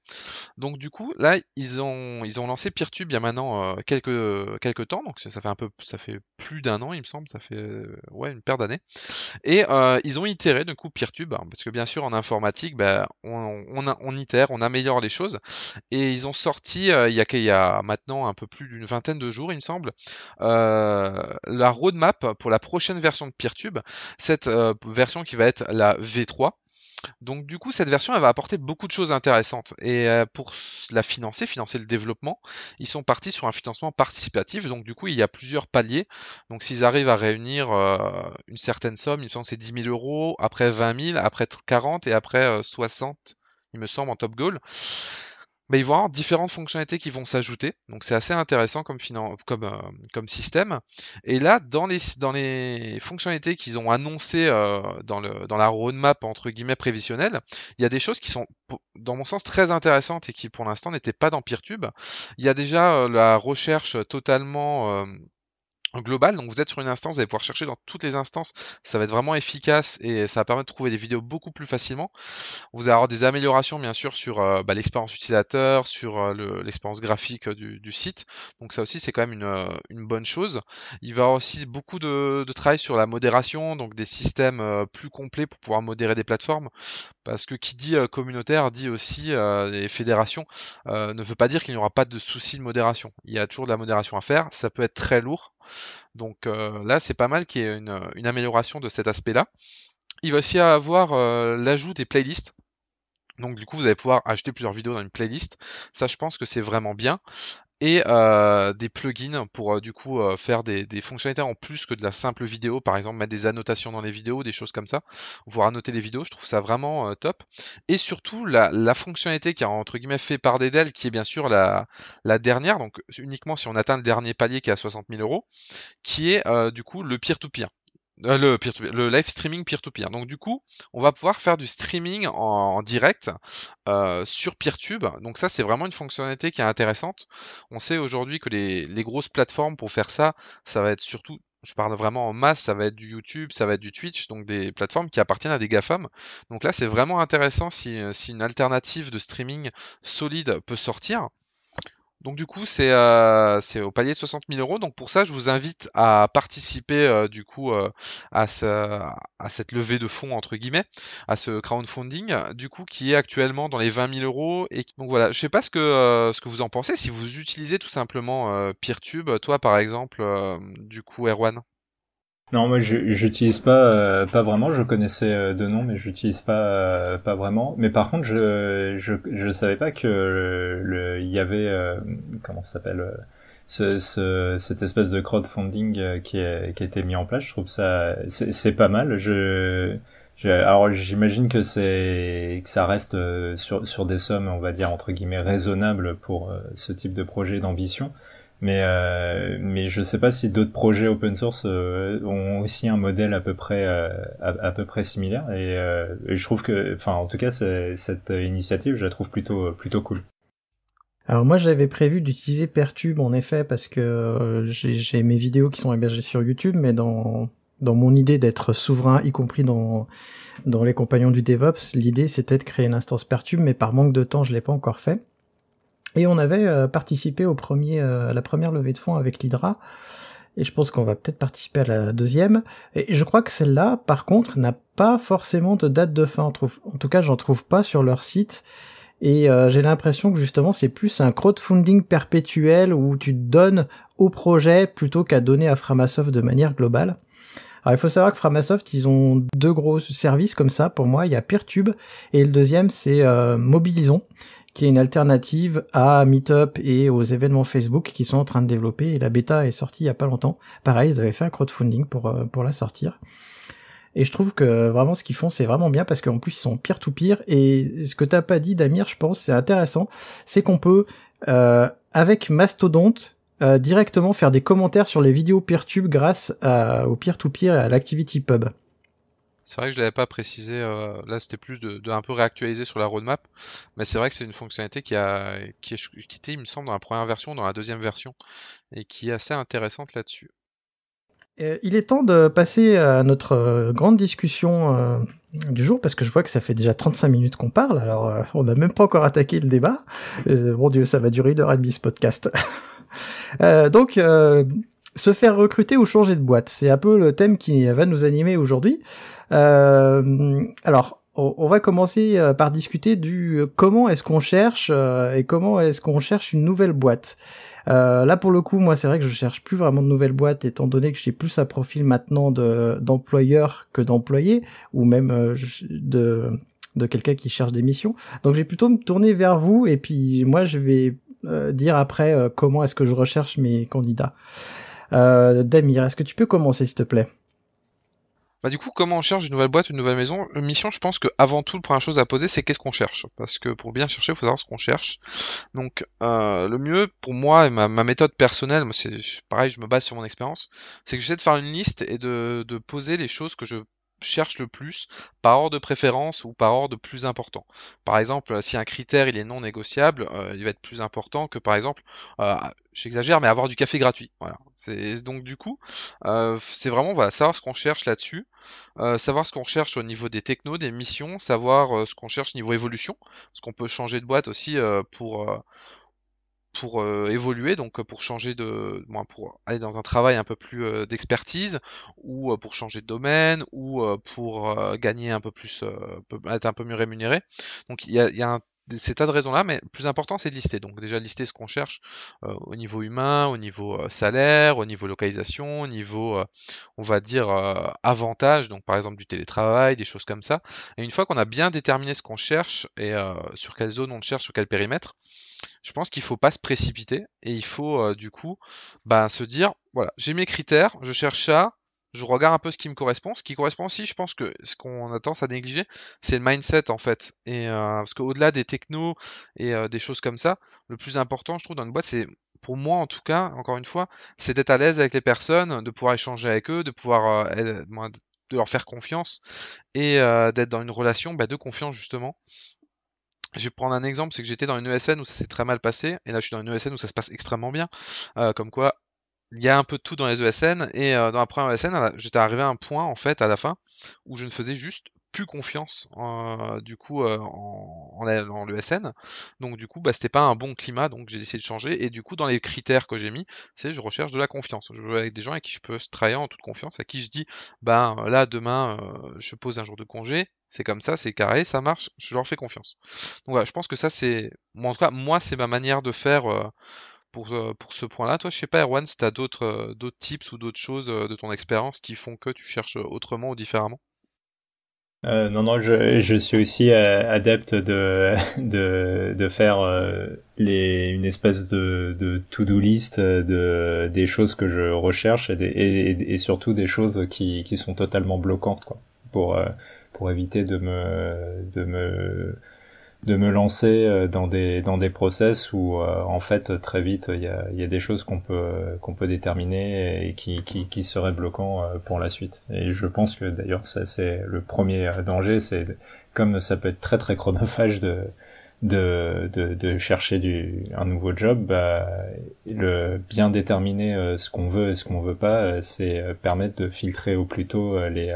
Donc du coup, là, ils ont ils ont lancé PeerTube il y a maintenant quelques quelques temps, donc ça, fait un peu ça fait plus d'un an, il me semble, ça fait ouais une paire d'années. Et ils ont itéré du coup PeerTube hein, parce que bien sûr en informatique, ben, on, on, on itère, on améliore les choses et ils ont sorti euh, il y, a, maintenant un peu plus d'une vingtaine de jours, il me semble, euh, la roadmap pour la prochaine version de Peertube, cette euh, version qui va être la V3. Donc du coup, cette version, elle va apporter beaucoup de choses intéressantes. Et pour la financer, financer le développement, ils sont partis sur un financement participatif. Donc du coup, il y a plusieurs paliers. Donc s'ils arrivent à réunir une certaine somme, il me semble c'est 10 000 euros, après 20 000, après 40 et après 60, il me semble, en top goal ils vont avoir différentes fonctionnalités qui vont s'ajouter. Donc c'est assez intéressant comme, comme, euh, comme, système. Et là, dans les, dans les fonctionnalités qu'ils ont annoncées euh, dans, le, dans la roadmap entre guillemets prévisionnelle, il y a des choses qui sont, dans mon sens, très intéressantes et qui pour l'instant n'étaient pas dans PeerTube. Il y a déjà euh, la recherche totalement global. Donc vous êtes sur une instance, vous allez pouvoir chercher dans toutes les instances. Ça va être vraiment efficace et ça va permettre de trouver des vidéos beaucoup plus facilement. Vous allez avoir des améliorations bien sûr sur euh, bah, l'expérience utilisateur, sur euh, l'expérience graphique euh, du, site. Donc ça aussi c'est quand même une, bonne chose. Il va y avoir aussi beaucoup de, travail sur la modération, donc des systèmes plus complets pour pouvoir modérer des plateformes. Parce que qui dit communautaire dit aussi les fédérations. ne veut pas dire qu'il n'y aura pas de soucis de modération. Il y a toujours de la modération à faire. Ça peut être très lourd donc euh, là, c'est pas mal qu'il y ait une, amélioration de cet aspect-là. Il va aussi avoir euh, l'ajout des playlists. Donc du coup, vous allez pouvoir acheter plusieurs vidéos dans une playlist. Ça, je pense que c'est vraiment bien et euh, des plugins pour euh, du coup euh, faire des, fonctionnalités en plus que de la simple vidéo, par exemple mettre des annotations dans les vidéos, des choses comme ça, voire annoter les vidéos, je trouve ça vraiment top. Et surtout la, fonctionnalité qui est entre guillemets fait par Dedel, qui est bien sûr la, la, dernière, donc uniquement si on atteint le dernier palier qui est à 60 000 euros, qui est du coup le peer-to-peer. peer to pire peer euh, le, live streaming peer-to-peer. Donc du coup, on va pouvoir faire du streaming en, direct euh, sur PeerTube. Donc ça, c'est vraiment une fonctionnalité qui est intéressante. On sait aujourd'hui que les, grosses plateformes pour faire ça, ça va être surtout, je parle vraiment en masse, ça va être du YouTube, ça va être du Twitch, donc des plateformes qui appartiennent à des GAFAM. Donc là, c'est vraiment intéressant si, une alternative de streaming solide peut sortir. Donc du coup, c'est euh, au palier de 60 000 euros. Donc pour ça, je vous invite à participer euh, du coup euh, à, ce, à, cette levée de fonds entre guillemets, à ce crowdfunding du coup qui est actuellement dans les 20 000 euros. Et donc voilà, je sais pas ce que euh, ce que vous en pensez. Si vous utilisez tout simplement PeerTube, toi par exemple, du coup Erwan. Non, moi j'utilise pas euh, pas vraiment. Je connaissais euh, de nom, mais j'utilise pas euh, pas vraiment. Mais par contre, je je, je savais pas que il y avait comment ça s'appelle cette espèce de crowdfunding qui a été mis en place. Je trouve ça c'est pas mal. je alors j'imagine que c'est que ça reste sur sur des sommes, on va dire entre guillemets raisonnables pour ce type de projet d'ambition. Mais, euh, mais je ne sais pas si d'autres projets open source euh, ont aussi un modèle à peu près, euh, à, peu près similaire. Et, je trouve que, enfin, en tout cas, cette initiative, je la trouve plutôt, plutôt cool. Alors moi j'avais prévu d'utiliser Pertube en effet parce que j'ai mes vidéos qui sont hébergées sur YouTube mais dans dans mon idée d'être souverain, y compris dans, dans les compagnons du DevOps, l'idée c'était de créer une instance Pertube, mais par manque de temps, je l'ai pas encore fait. Et on avait euh, participé au premier, euh, à la première levée de fonds avec l'Hydra et je pense qu'on va peut-être participer à la deuxième. Et je crois que celle-là, par contre, n'a pas forcément de date de fin. En, tout cas, j'en trouve pas sur leur site. Et euh, j'ai l'impression que justement, c'est plus un crowdfunding perpétuel où tu donnes au projet plutôt qu'à donner à Framasoft de manière globale. Alors il faut savoir que Framasoft, ils ont deux gros services comme ça pour moi. Il y a Peertube et le deuxième c'est Mobilisons qui est une alternative à Meetup et aux événements Facebook qui sont en train de développer. Et la bêta est sortie il y a pas longtemps. Pareil, ils avaient fait un crowdfunding pour, euh, pour la sortir. Et je trouve que vraiment ce qu'ils font, c'est vraiment bien parce qu'en plus ils sont peer to peer Et ce que t'as pas dit, Damir, je pense, c'est intéressant, c'est qu'on peut euh, avec Mastodonte euh, directement faire des commentaires sur les vidéos PeerTube grâce au peer to peer et à l'Activity Pub. C'est vrai que je l'avais pas précisé, euh, là c'était plus de, un peu réactualiser sur la roadmap, mais c'est vrai que c'est une fonctionnalité qui, a, qui, est, qui était, il me semble, dans la première version, dans la deuxième version, et qui est assez intéressante là-dessus. Euh, il est temps de passer à notre euh, grande discussion du jour parce que je vois que ça fait déjà 35 minutes qu'on parle, alors on n'a même pas encore attaqué le débat. Mon Dieu, ça va durer une heure et demie ce podcast. donc, euh, se faire recruter ou changer de boîte, c'est un peu le thème qui va nous animer aujourd'hui. Euh, alors, on va commencer euh, par discuter du euh, comment est-ce qu'on cherche et comment est-ce qu'on cherche une nouvelle boîte. là pour le coup, moi c'est vrai que je cherche plus vraiment de nouvelles boîtes étant donné que j'ai plus un profil maintenant d'employeur que d'employé ou même de quelqu'un qui cherche des missions. Donc j'ai plutôt me tourner vers vous et puis moi je vais dire après comment est-ce que je recherche mes candidats. Euh, Damir, est-ce que tu peux commencer, s'il te plaît bah du coup, comment on cherche une nouvelle boîte, une nouvelle maison mission, je pense que avant tout, la première chose à poser, c'est qu'est-ce qu'on cherche. Parce que pour bien chercher, il faut savoir ce qu'on cherche. Donc, euh, le mieux pour moi et ma, méthode personnelle, c'est pareil, je me base sur mon expérience, c'est que j'essaie de faire une liste et de, de poser les choses que je cherche le plus par ordre de préférence ou par ordre plus important. Par exemple, euh, si un critère il est non négociable, euh, il va être plus important que par exemple, euh, j'exagère, mais avoir du café gratuit. donc du coup, c'est vraiment voilà, savoir ce qu'on cherche là-dessus, savoir ce qu'on cherche au niveau des technos, des missions, savoir ce qu'on cherche niveau évolution, ce qu'on peut changer de boîte aussi pour pour euh, évoluer, donc euh, pour changer de, pour aller dans un travail un peu plus euh, d'expertise, ou pour changer de domaine, ou pour gagner un peu plus, être un peu mieux rémunéré. Donc il y a, y a un ces tas de raisons-là, mais le plus important, c'est de lister. Donc déjà, lister ce qu'on cherche au niveau humain, au niveau salaire, au niveau localisation, au niveau, on va dire, avantage, donc par exemple du télétravail, des choses comme ça. Et une fois qu'on a bien déterminé ce qu'on cherche et sur quelle zone on cherche, sur quel périmètre, je pense qu'il faut pas se précipiter et il faut euh, du coup bah, se dire voilà, j'ai mes critères, je cherche ça, je regarde un peu ce qui me correspond. Ce qui correspond aussi, je pense que ce qu'on a tendance à négliger, c'est le mindset en fait. Et euh, parce qu'au-delà des technos et euh, des choses comme ça, le plus important, je trouve, dans une boîte, c'est pour moi en tout cas, encore une fois, c'est d'être à l'aise avec les personnes, de pouvoir échanger avec eux, de pouvoir de leur faire confiance et d'être dans une relation bah, de confiance justement je vais prendre un exemple, c'est que j'étais dans une ESN où ça s'est très mal passé, et là je suis dans une ESN où ça se passe extrêmement bien. Euh, comme quoi, il y a un peu de tout dans les ESN, et euh, dans la première ESN, j'étais arrivé à un point, en fait, à la fin, où je ne faisais juste plus confiance euh, du coup euh, en, en, l'ESN. Donc du coup, bah, c'était pas un bon climat, donc j'ai décidé de changer. Et du coup, dans les critères que j'ai mis, c'est je recherche de la confiance. Je veux avec des gens avec qui je peux se travailler en toute confiance, à qui je dis, bah là demain, je pose un jour de congé. C'est comme ça, c'est carré, ça marche. Je leur fais confiance. Donc voilà, je pense que ça c'est, moi, en tout cas, moi c'est ma manière de faire. Pour, pour, ce point-là. Toi, je sais pas, Erwan, si tu as d'autres, d'autres tips ou d'autres choses de ton expérience qui font que tu cherches autrement ou différemment euh, non, non, je, je suis aussi euh, adepte de, de, de faire euh, les, une espèce de, de to-do list de, des choses que je recherche et, et surtout des choses qui, qui sont totalement bloquantes quoi, pour, pour éviter de me, de me de me lancer euh, dans des dans des process où euh, en fait très vite il y a, y a des choses qu'on peut qu'on peut déterminer et qui qui, qui seraient bloquants euh, pour la suite. Et je pense que d'ailleurs ça c'est le premier danger, c'est comme ça peut être très très chronophage de de, de, de chercher du, un nouveau job, bah, le bien déterminer ce qu'on veut et ce qu'on veut pas, c'est permettre de filtrer au plus tôt les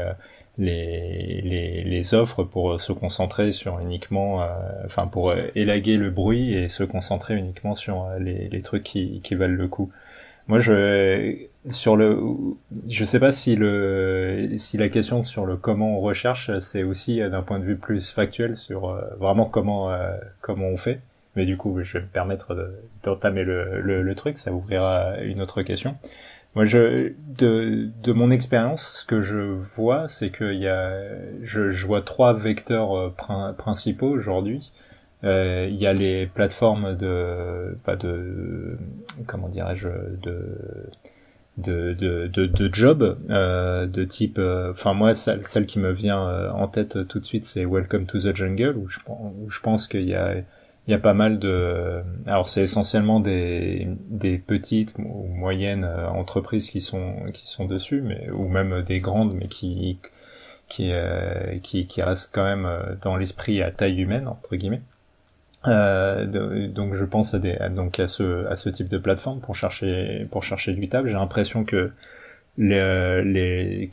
les, les, offres pour euh, se concentrer sur uniquement, euh, enfin pour euh, élaguer le bruit et se concentrer uniquement sur les, trucs qui, qui valent le coup. Moi, je sur le, je sais pas si le, si la question sur le comment on recherche, c'est aussi d'un point de vue plus factuel sur vraiment comment comment on fait. Mais du coup, je vais me permettre d'entamer le, le, le, truc, ça ouvrira une autre question. Moi, je, de, de mon expérience, ce que je vois, c'est que y a, je, vois trois vecteurs euh, principaux aujourd'hui. Euh, il y a les plateformes de, pas de, comment dirais-je, de, de, de, de, de job euh, de type euh, enfin moi celle, qui me vient en tête tout de suite c'est Welcome to the Jungle où je, où je pense qu'il y a il y a pas mal de alors c'est essentiellement des, des petites ou moyennes euh, entreprises qui sont qui sont dessus mais ou même des grandes mais qui qui euh, qui, qui restent quand même euh, dans l'esprit à taille humaine entre guillemets euh, donc je pense à des donc à ce à ce type de plateforme pour chercher pour chercher du table j'ai l'impression que les,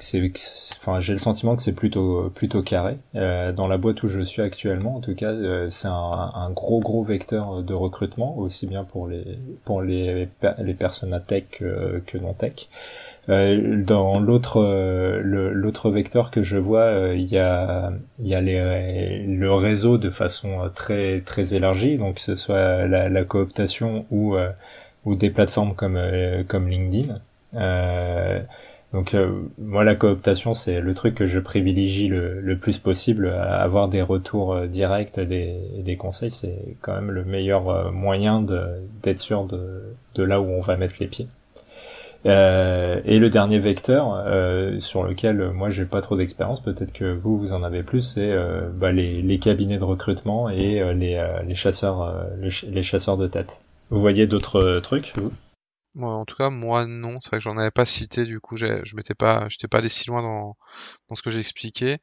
enfin, j'ai le sentiment que c'est plutôt plutôt carré. Euh, dans la boîte où je suis actuellement, en tout cas, euh, c'est un, un, gros gros vecteur de recrutement, aussi bien pour les pour les les personnes à tech que, que non tech. Euh, dans l'autre euh, l'autre vecteur que je vois, euh, il y a il y a le réseau de façon très très élargie, donc que ce soit la, la cooptation ou ou des plateformes comme comme LinkedIn. Euh, donc euh, moi la cooptation c'est le truc que je privilégie le, plus possible. À avoir des retours euh, directs des, des conseils c'est quand même le meilleur moyen d'être sûr de, de là où on va mettre les pieds. Euh, et le dernier vecteur sur lequel moi j'ai pas trop d'expérience, peut-être que vous vous en avez plus, c'est bah, les, les, cabinets de recrutement et les, les chasseurs les, chasseurs de tête. Vous voyez d'autres trucs en tout cas, moi non, c'est vrai que j'en avais pas cité, du coup, je m'étais pas, j'étais pas allé si loin dans, ce que j'expliquais.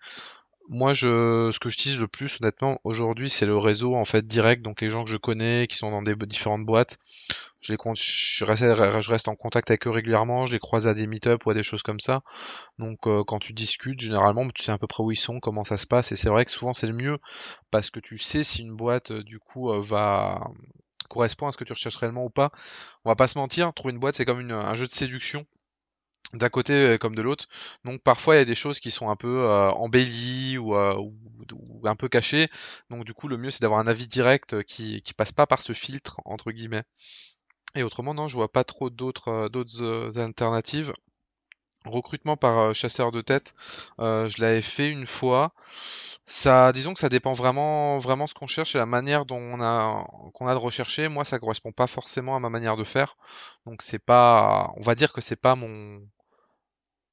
Moi, je, ce que j'utilise le plus, honnêtement, aujourd'hui, c'est le réseau en fait direct. Donc les gens que je connais, qui sont dans des différentes boîtes, je les je reste, je reste en contact avec eux régulièrement. Je les croise à des meet-up ou à des choses comme ça. Donc euh, quand tu discutes, généralement, tu sais à peu près où ils sont, comment ça se passe. Et c'est vrai que souvent c'est le mieux parce que tu sais si une boîte euh, du coup euh, va correspond à ce que tu recherches réellement ou pas. On va pas se mentir, trouver une boîte, c'est comme un jeu de séduction d'un côté euh, comme de l'autre. Donc parfois il y a des choses qui sont un peu euh, embellies euh, ou, un peu cachées. Donc du coup le mieux c'est d'avoir un avis direct qui, passe pas par ce filtre entre guillemets. Et autrement non je vois pas trop d'autres d'autres alternatives recrutement par euh, chasseur de tête, euh, je l'avais fait une fois. Ça, disons que ça dépend vraiment, vraiment ce qu'on cherche et la manière dont on a, qu'on a de rechercher. Moi, ça correspond pas forcément à ma manière de faire, donc c'est pas, on va dire que c'est pas mon,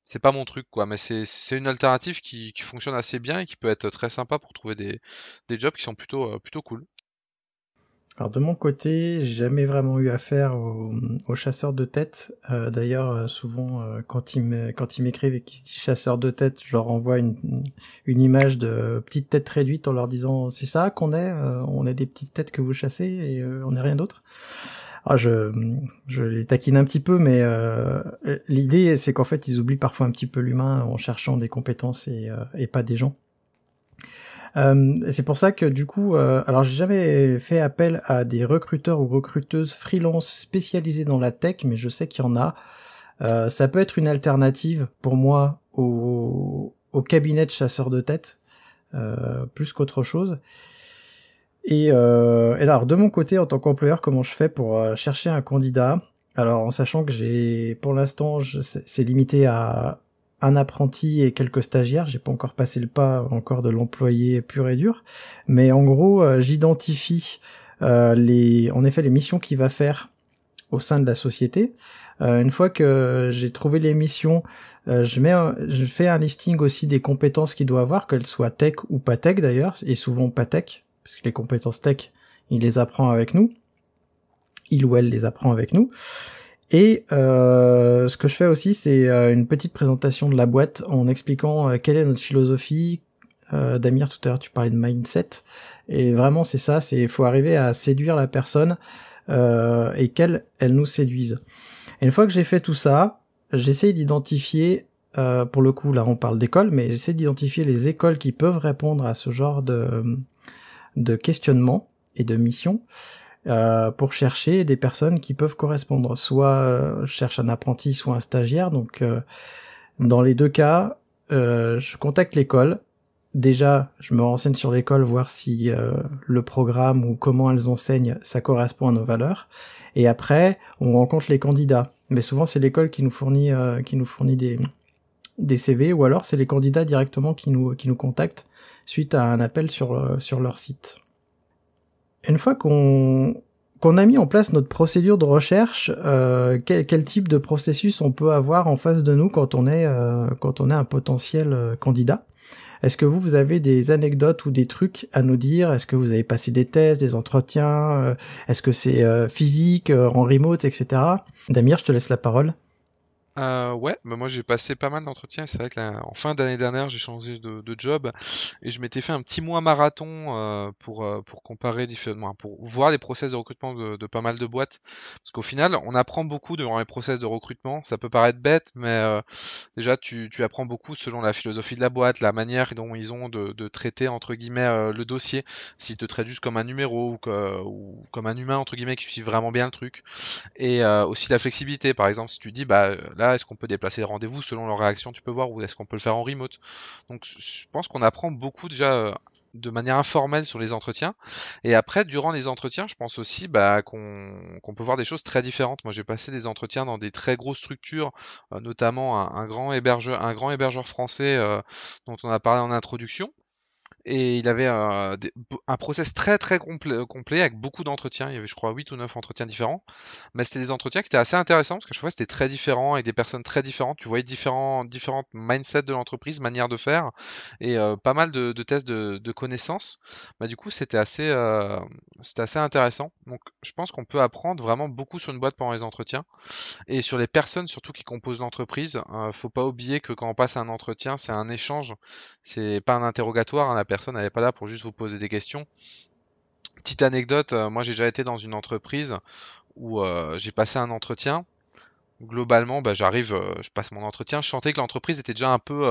c'est pas mon truc quoi, mais c'est une alternative qui, fonctionne assez bien et qui peut être très sympa pour trouver des, des jobs qui sont plutôt, euh, plutôt cool. Alors de mon côté, j'ai jamais vraiment eu affaire aux, chasseurs de têtes. Euh, d'ailleurs, euh, souvent euh, quand ils m'écrivent et qu'ils disent chasseurs de têtes », je leur envoie une, image de petite tête réduite en leur disant c'est ça qu'on est, on a des petites têtes que vous chassez et on n'est rien d'autre. Ah, je, les taquine un petit peu, mais l'idée c'est qu'en fait ils oublient parfois un petit peu l'humain en cherchant des compétences et pas des gens. Euh, c'est pour ça que du coup, euh, alors j'ai jamais fait appel à des recruteurs ou recruteuses freelance spécialisés dans la tech, mais je sais qu'il y en a. Euh, ça peut être une alternative pour moi au, cabinet de chasseurs de tête, plus qu'autre chose. Et, et, alors de mon côté, en tant qu'employeur, comment je fais pour chercher un candidat Alors en sachant que j'ai, pour l'instant, c'est limité à un apprenti et quelques stagiaires. J'ai pas encore passé le pas encore de l'employé pur et dur, mais en gros, euh, j'identifie euh, les, en effet, les missions qu'il va faire au sein de la société. Euh, une fois que j'ai trouvé les missions, je mets, je fais un listing aussi des compétences qu'il doit avoir, qu'elles soient tech ou pas tech d'ailleurs, et souvent pas tech, parce que les compétences tech, il les apprend avec nous, il ou elle les apprend avec nous. Et euh, ce que je fais aussi, c'est euh, une petite présentation de la boîte en expliquant euh, quelle est notre philosophie. Damir, tout à l'heure, tu parlais de mindset. Et vraiment, c'est ça, c'est faut arriver à séduire la personne et qu'elle elle nous séduise. Et une fois que j'ai fait tout ça, j'essaie d'identifier, pour le coup, là on parle d'école, mais j'essaie d'identifier les écoles qui peuvent répondre à ce genre de, de questionnement et de mission. Euh, pour chercher des personnes qui peuvent correspondre. Soit euh, je cherche un apprenti, soit un stagiaire. Donc euh, dans les deux cas, je contacte l'école. Déjà, je me renseigne sur l'école, voir si le programme ou comment elles enseignent, ça correspond à nos valeurs. Et après, on rencontre les candidats. Mais souvent, c'est l'école qui nous fournit, qui nous fournit des, des CV ou alors c'est les candidats directement qui nous, qui nous contactent suite à un appel sur, sur leur site une fois qu'on qu'on a mis en place notre procédure de recherche, euh, quel, quel, type de processus on peut avoir en face de nous quand on est euh, quand on est un potentiel euh, candidat Est-ce que vous vous avez des anecdotes ou des trucs à nous dire Est-ce que vous avez passé des tests, des entretiens Est-ce que c'est physique, en remote, etc. Damir, je te laisse la parole euh, ouais, mais bah, moi j'ai passé pas mal d'entretiens. C'est vrai que là, en fin d'année dernière, j'ai changé de, de, job et je m'étais fait un petit mois marathon euh, pour euh, pour comparer différemment, pour voir les process de recrutement de, de pas mal de boîtes. Parce qu'au final, on apprend beaucoup devant les process de recrutement. Ça peut paraître bête, mais euh, déjà tu, tu apprends beaucoup selon la philosophie de la boîte, la manière dont ils ont de, de traiter entre guillemets euh, le dossier. S'ils te traitent juste comme un numéro ou, ou comme un humain entre guillemets qui suit vraiment bien le truc. Et aussi la flexibilité, par exemple, si tu dis bah est-ce qu'on peut déplacer les rendez-vous selon leur réaction Tu peux voir ou est-ce qu'on peut le faire en remote Donc, je pense qu'on apprend beaucoup déjà euh, de manière informelle sur les entretiens. Et après, durant les entretiens, je pense aussi bah, qu'on peut voir des choses très différentes. Moi, j'ai passé des entretiens dans des très grosses structures, euh, notamment un, grand hébergeur, un grand français euh, dont on a parlé en introduction et il avait un, process très très complet, avec beaucoup d'entretiens. Il y avait, je crois, 8 ou 9 entretiens différents. Mais c'était des entretiens qui étaient assez intéressants parce que chaque fois c'était très différent avec des personnes très différentes. Tu voyais différents, différentes mindsets de l'entreprise, manières de faire et euh, pas mal de, tests de, connaissances. Bah, du coup, c'était assez, euh, assez intéressant. Donc, je pense qu'on peut apprendre vraiment beaucoup sur une boîte pendant les entretiens et sur les personnes surtout qui composent l'entreprise. Euh, faut pas oublier que quand on passe à un entretien, c'est un échange, c'est pas un interrogatoire. Un personne n'est pas là pour juste vous poser des questions. Petite anecdote, euh, moi j'ai déjà été dans une entreprise où euh, j'ai passé un entretien globalement, bah, j'arrive, euh, je passe mon entretien. Je sentais que l'entreprise était déjà un peu.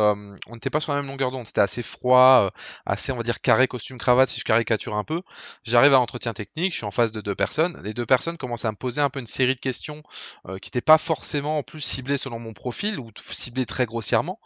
on n'était pas sur la même longueur d'onde. C'était assez froid, assez, on va dire, carré, costume, cravate, si je caricature un peu. J'arrive à l'entretien technique, je suis en face de deux personnes. Les deux personnes commencent à me poser un peu une série de questions qui n'étaient pas forcément en plus ciblées selon mon profil ou ciblées très grossièrement.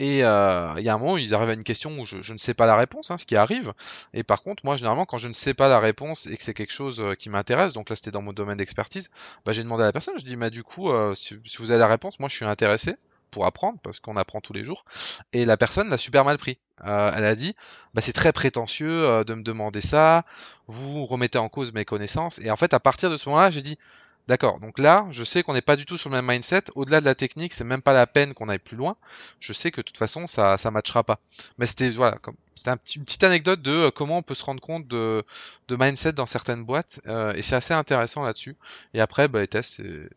Et euh, il y a un moment, où ils arrivent à une question où je, ne sais pas la réponse, hein, ce qui arrive. Et par contre, moi, généralement, quand je ne sais pas la réponse et que c'est quelque chose euh, qui m'intéresse, donc là, c'était dans mon domaine d'expertise, bah, j'ai demandé à la personne, je dis, mais du coup, euh, si, vous avez la réponse, moi, je suis intéressé pour apprendre, parce qu'on apprend tous les jours. Et la personne l'a super mal pris. elle a dit, bah, c'est très prétentieux de me demander ça, vous remettez en cause mes connaissances. Et en fait, à partir de ce moment-là, j'ai dit, D'accord, donc là, je sais qu'on n'est pas du tout sur le même mindset. Au-delà de la technique, c'est même pas la peine qu'on aille plus loin. Je sais que de toute façon, ça ça matchera pas. Mais c'était voilà, c'était une petite anecdote de euh, comment on peut se rendre compte de, mindset dans certaines boîtes. Euh, et c'est assez intéressant là-dessus. Et après, bah, les tests, il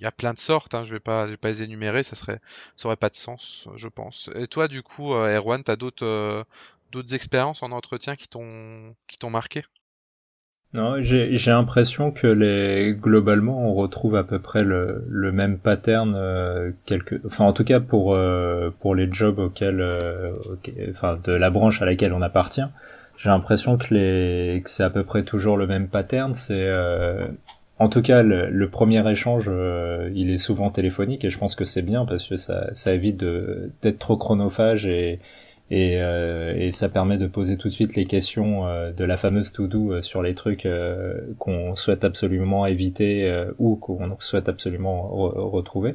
y a plein de sortes. Hein. je vais pas, vais pas les énumérer. Ça serait, ça aurait pas de sens, je pense. Et toi, du coup, euh, Erwan, t'as d'autres d'autres expériences en entretien qui t'ont qui t'ont marqué non, j'ai l'impression que les globalement on retrouve à peu près le, le même pattern euh, quelque enfin en tout cas pour euh, pour les jobs auxquels euh, enfin de la branche à laquelle on appartient, j'ai l'impression que les que c'est à peu près toujours le même pattern, c'est en tout cas le, premier échange il est souvent téléphonique et je pense que c'est bien parce que ça ça évite d'être trop chronophage et euh, et, ça permet de poser tout de suite les questions euh, de la fameuse to-do euh, sur les trucs qu'on souhaite absolument éviter ou qu'on souhaite absolument retrouver.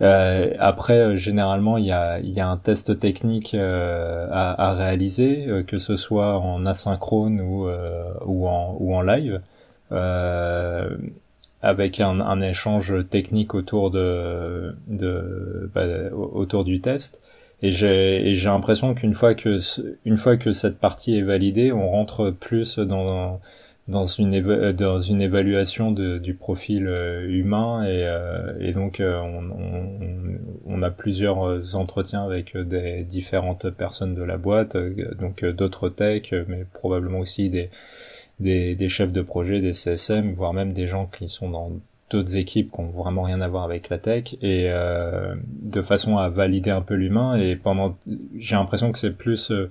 après, généralement, il y a, un test technique à, réaliser, que ce soit en asynchrone ou, en, live, avec un, échange technique autour bah, autour du test. Et j'ai l'impression qu'une fois que une fois que cette partie est validée, on rentre plus dans dans une dans une évaluation du profil euh, humain et, euh, donc euh, on, a plusieurs entretiens avec des différentes personnes de la boîte, donc d'autres techs, mais probablement aussi des des, des chefs de projet, des CSM, voire même des gens qui sont dans d'autres équipes qui ont vraiment rien à voir avec la tech et euh, de façon à valider un peu l'humain et pendant j'ai l'impression que c'est plus euh,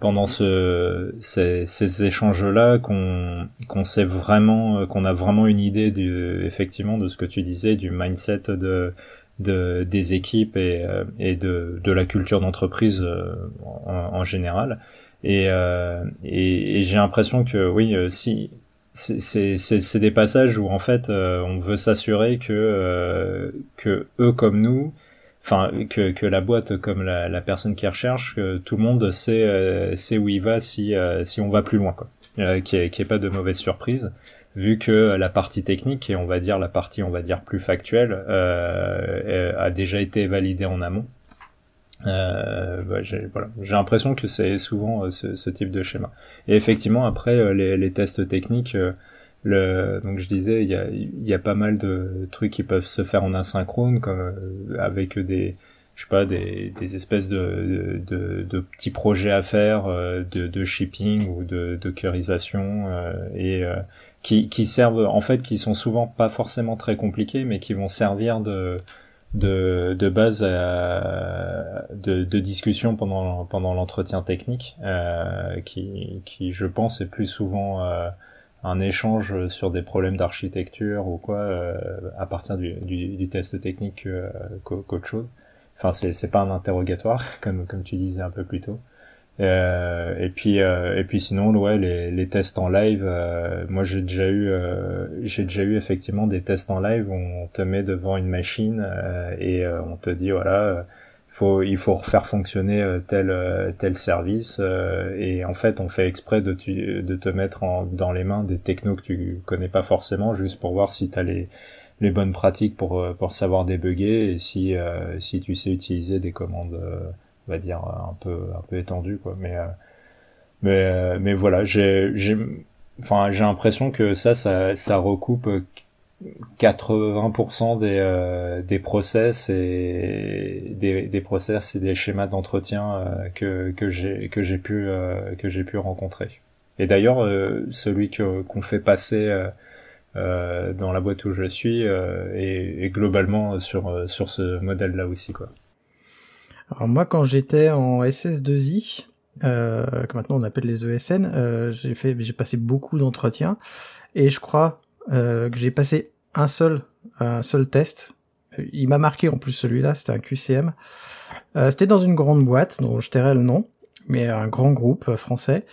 pendant ce, ces, ces échanges là qu'on qu'on sait vraiment euh, qu'on a vraiment une idée du effectivement de ce que tu disais du mindset de des équipes et, de, de la culture d'entreprise en, général. Et, et j'ai l'impression que oui, si c'est des passages où en fait euh, on veut s'assurer que euh, que eux comme nous enfin que, que la boîte comme la, la personne qui recherche que tout le monde sait euh, sait où il va si si on va plus loin quoi qui est qui est pas de mauvaise surprise vu que la partie technique et on va dire la partie on va dire plus factuelle a déjà été validée en amont euh, j'ai voilà. l'impression que c'est souvent euh, ce, ce, type de schéma. Et effectivement, après euh, les, les, tests techniques, euh, le, donc je disais, il y a, y a, pas mal de trucs qui peuvent se faire en asynchrone, comme avec des, je sais pas, des, des espèces de, de, de, petits projets à faire de, de, shipping ou de, de curisation et qui, qui servent, en fait, qui sont souvent pas forcément très compliqués, mais qui vont servir de de, de base euh, de, de, discussion pendant, pendant l'entretien technique, euh, qui, qui, je pense, est plus souvent euh, un échange sur des problèmes d'architecture ou quoi, euh, à partir du, du, du test technique qu'autre chose. Enfin, c'est pas un interrogatoire, comme, comme tu disais un peu plus tôt. Euh, et puis euh, et puis sinon ouais les, les tests en live euh, moi j'ai déjà eu euh, j'ai déjà eu effectivement des tests en live où on te met devant une machine euh, et on te dit voilà faut il faut refaire fonctionner tel tel service et en fait on fait exprès de tu, de te mettre en, dans les mains des technos que tu connais pas forcément juste pour voir si t'as les les bonnes pratiques pour pour savoir débugger et si si tu sais utiliser des commandes on va dire euh, un peu un peu étendu quoi mais euh, mais euh, mais voilà j'ai j'ai enfin j'ai l'impression que ça ça ça recoupe 80% des, des process et des, des process et des schémas d'entretien que, que j'ai que j'ai pu que j'ai pu rencontrer. Et d'ailleurs celui que qu'on fait passer dans la boîte où je suis est, est globalement sur sur ce modèle là aussi quoi. Alors moi, quand j'étais en SS2I, euh, que maintenant on appelle les ESN, euh, j'ai fait, j'ai passé beaucoup d'entretiens et je crois euh, que j'ai passé un seul, un seul test. Euh, il m'a marqué en plus celui-là, c'était un QCM. Euh, c'était dans une grande boîte dont je tairai le nom, mais un grand groupe français.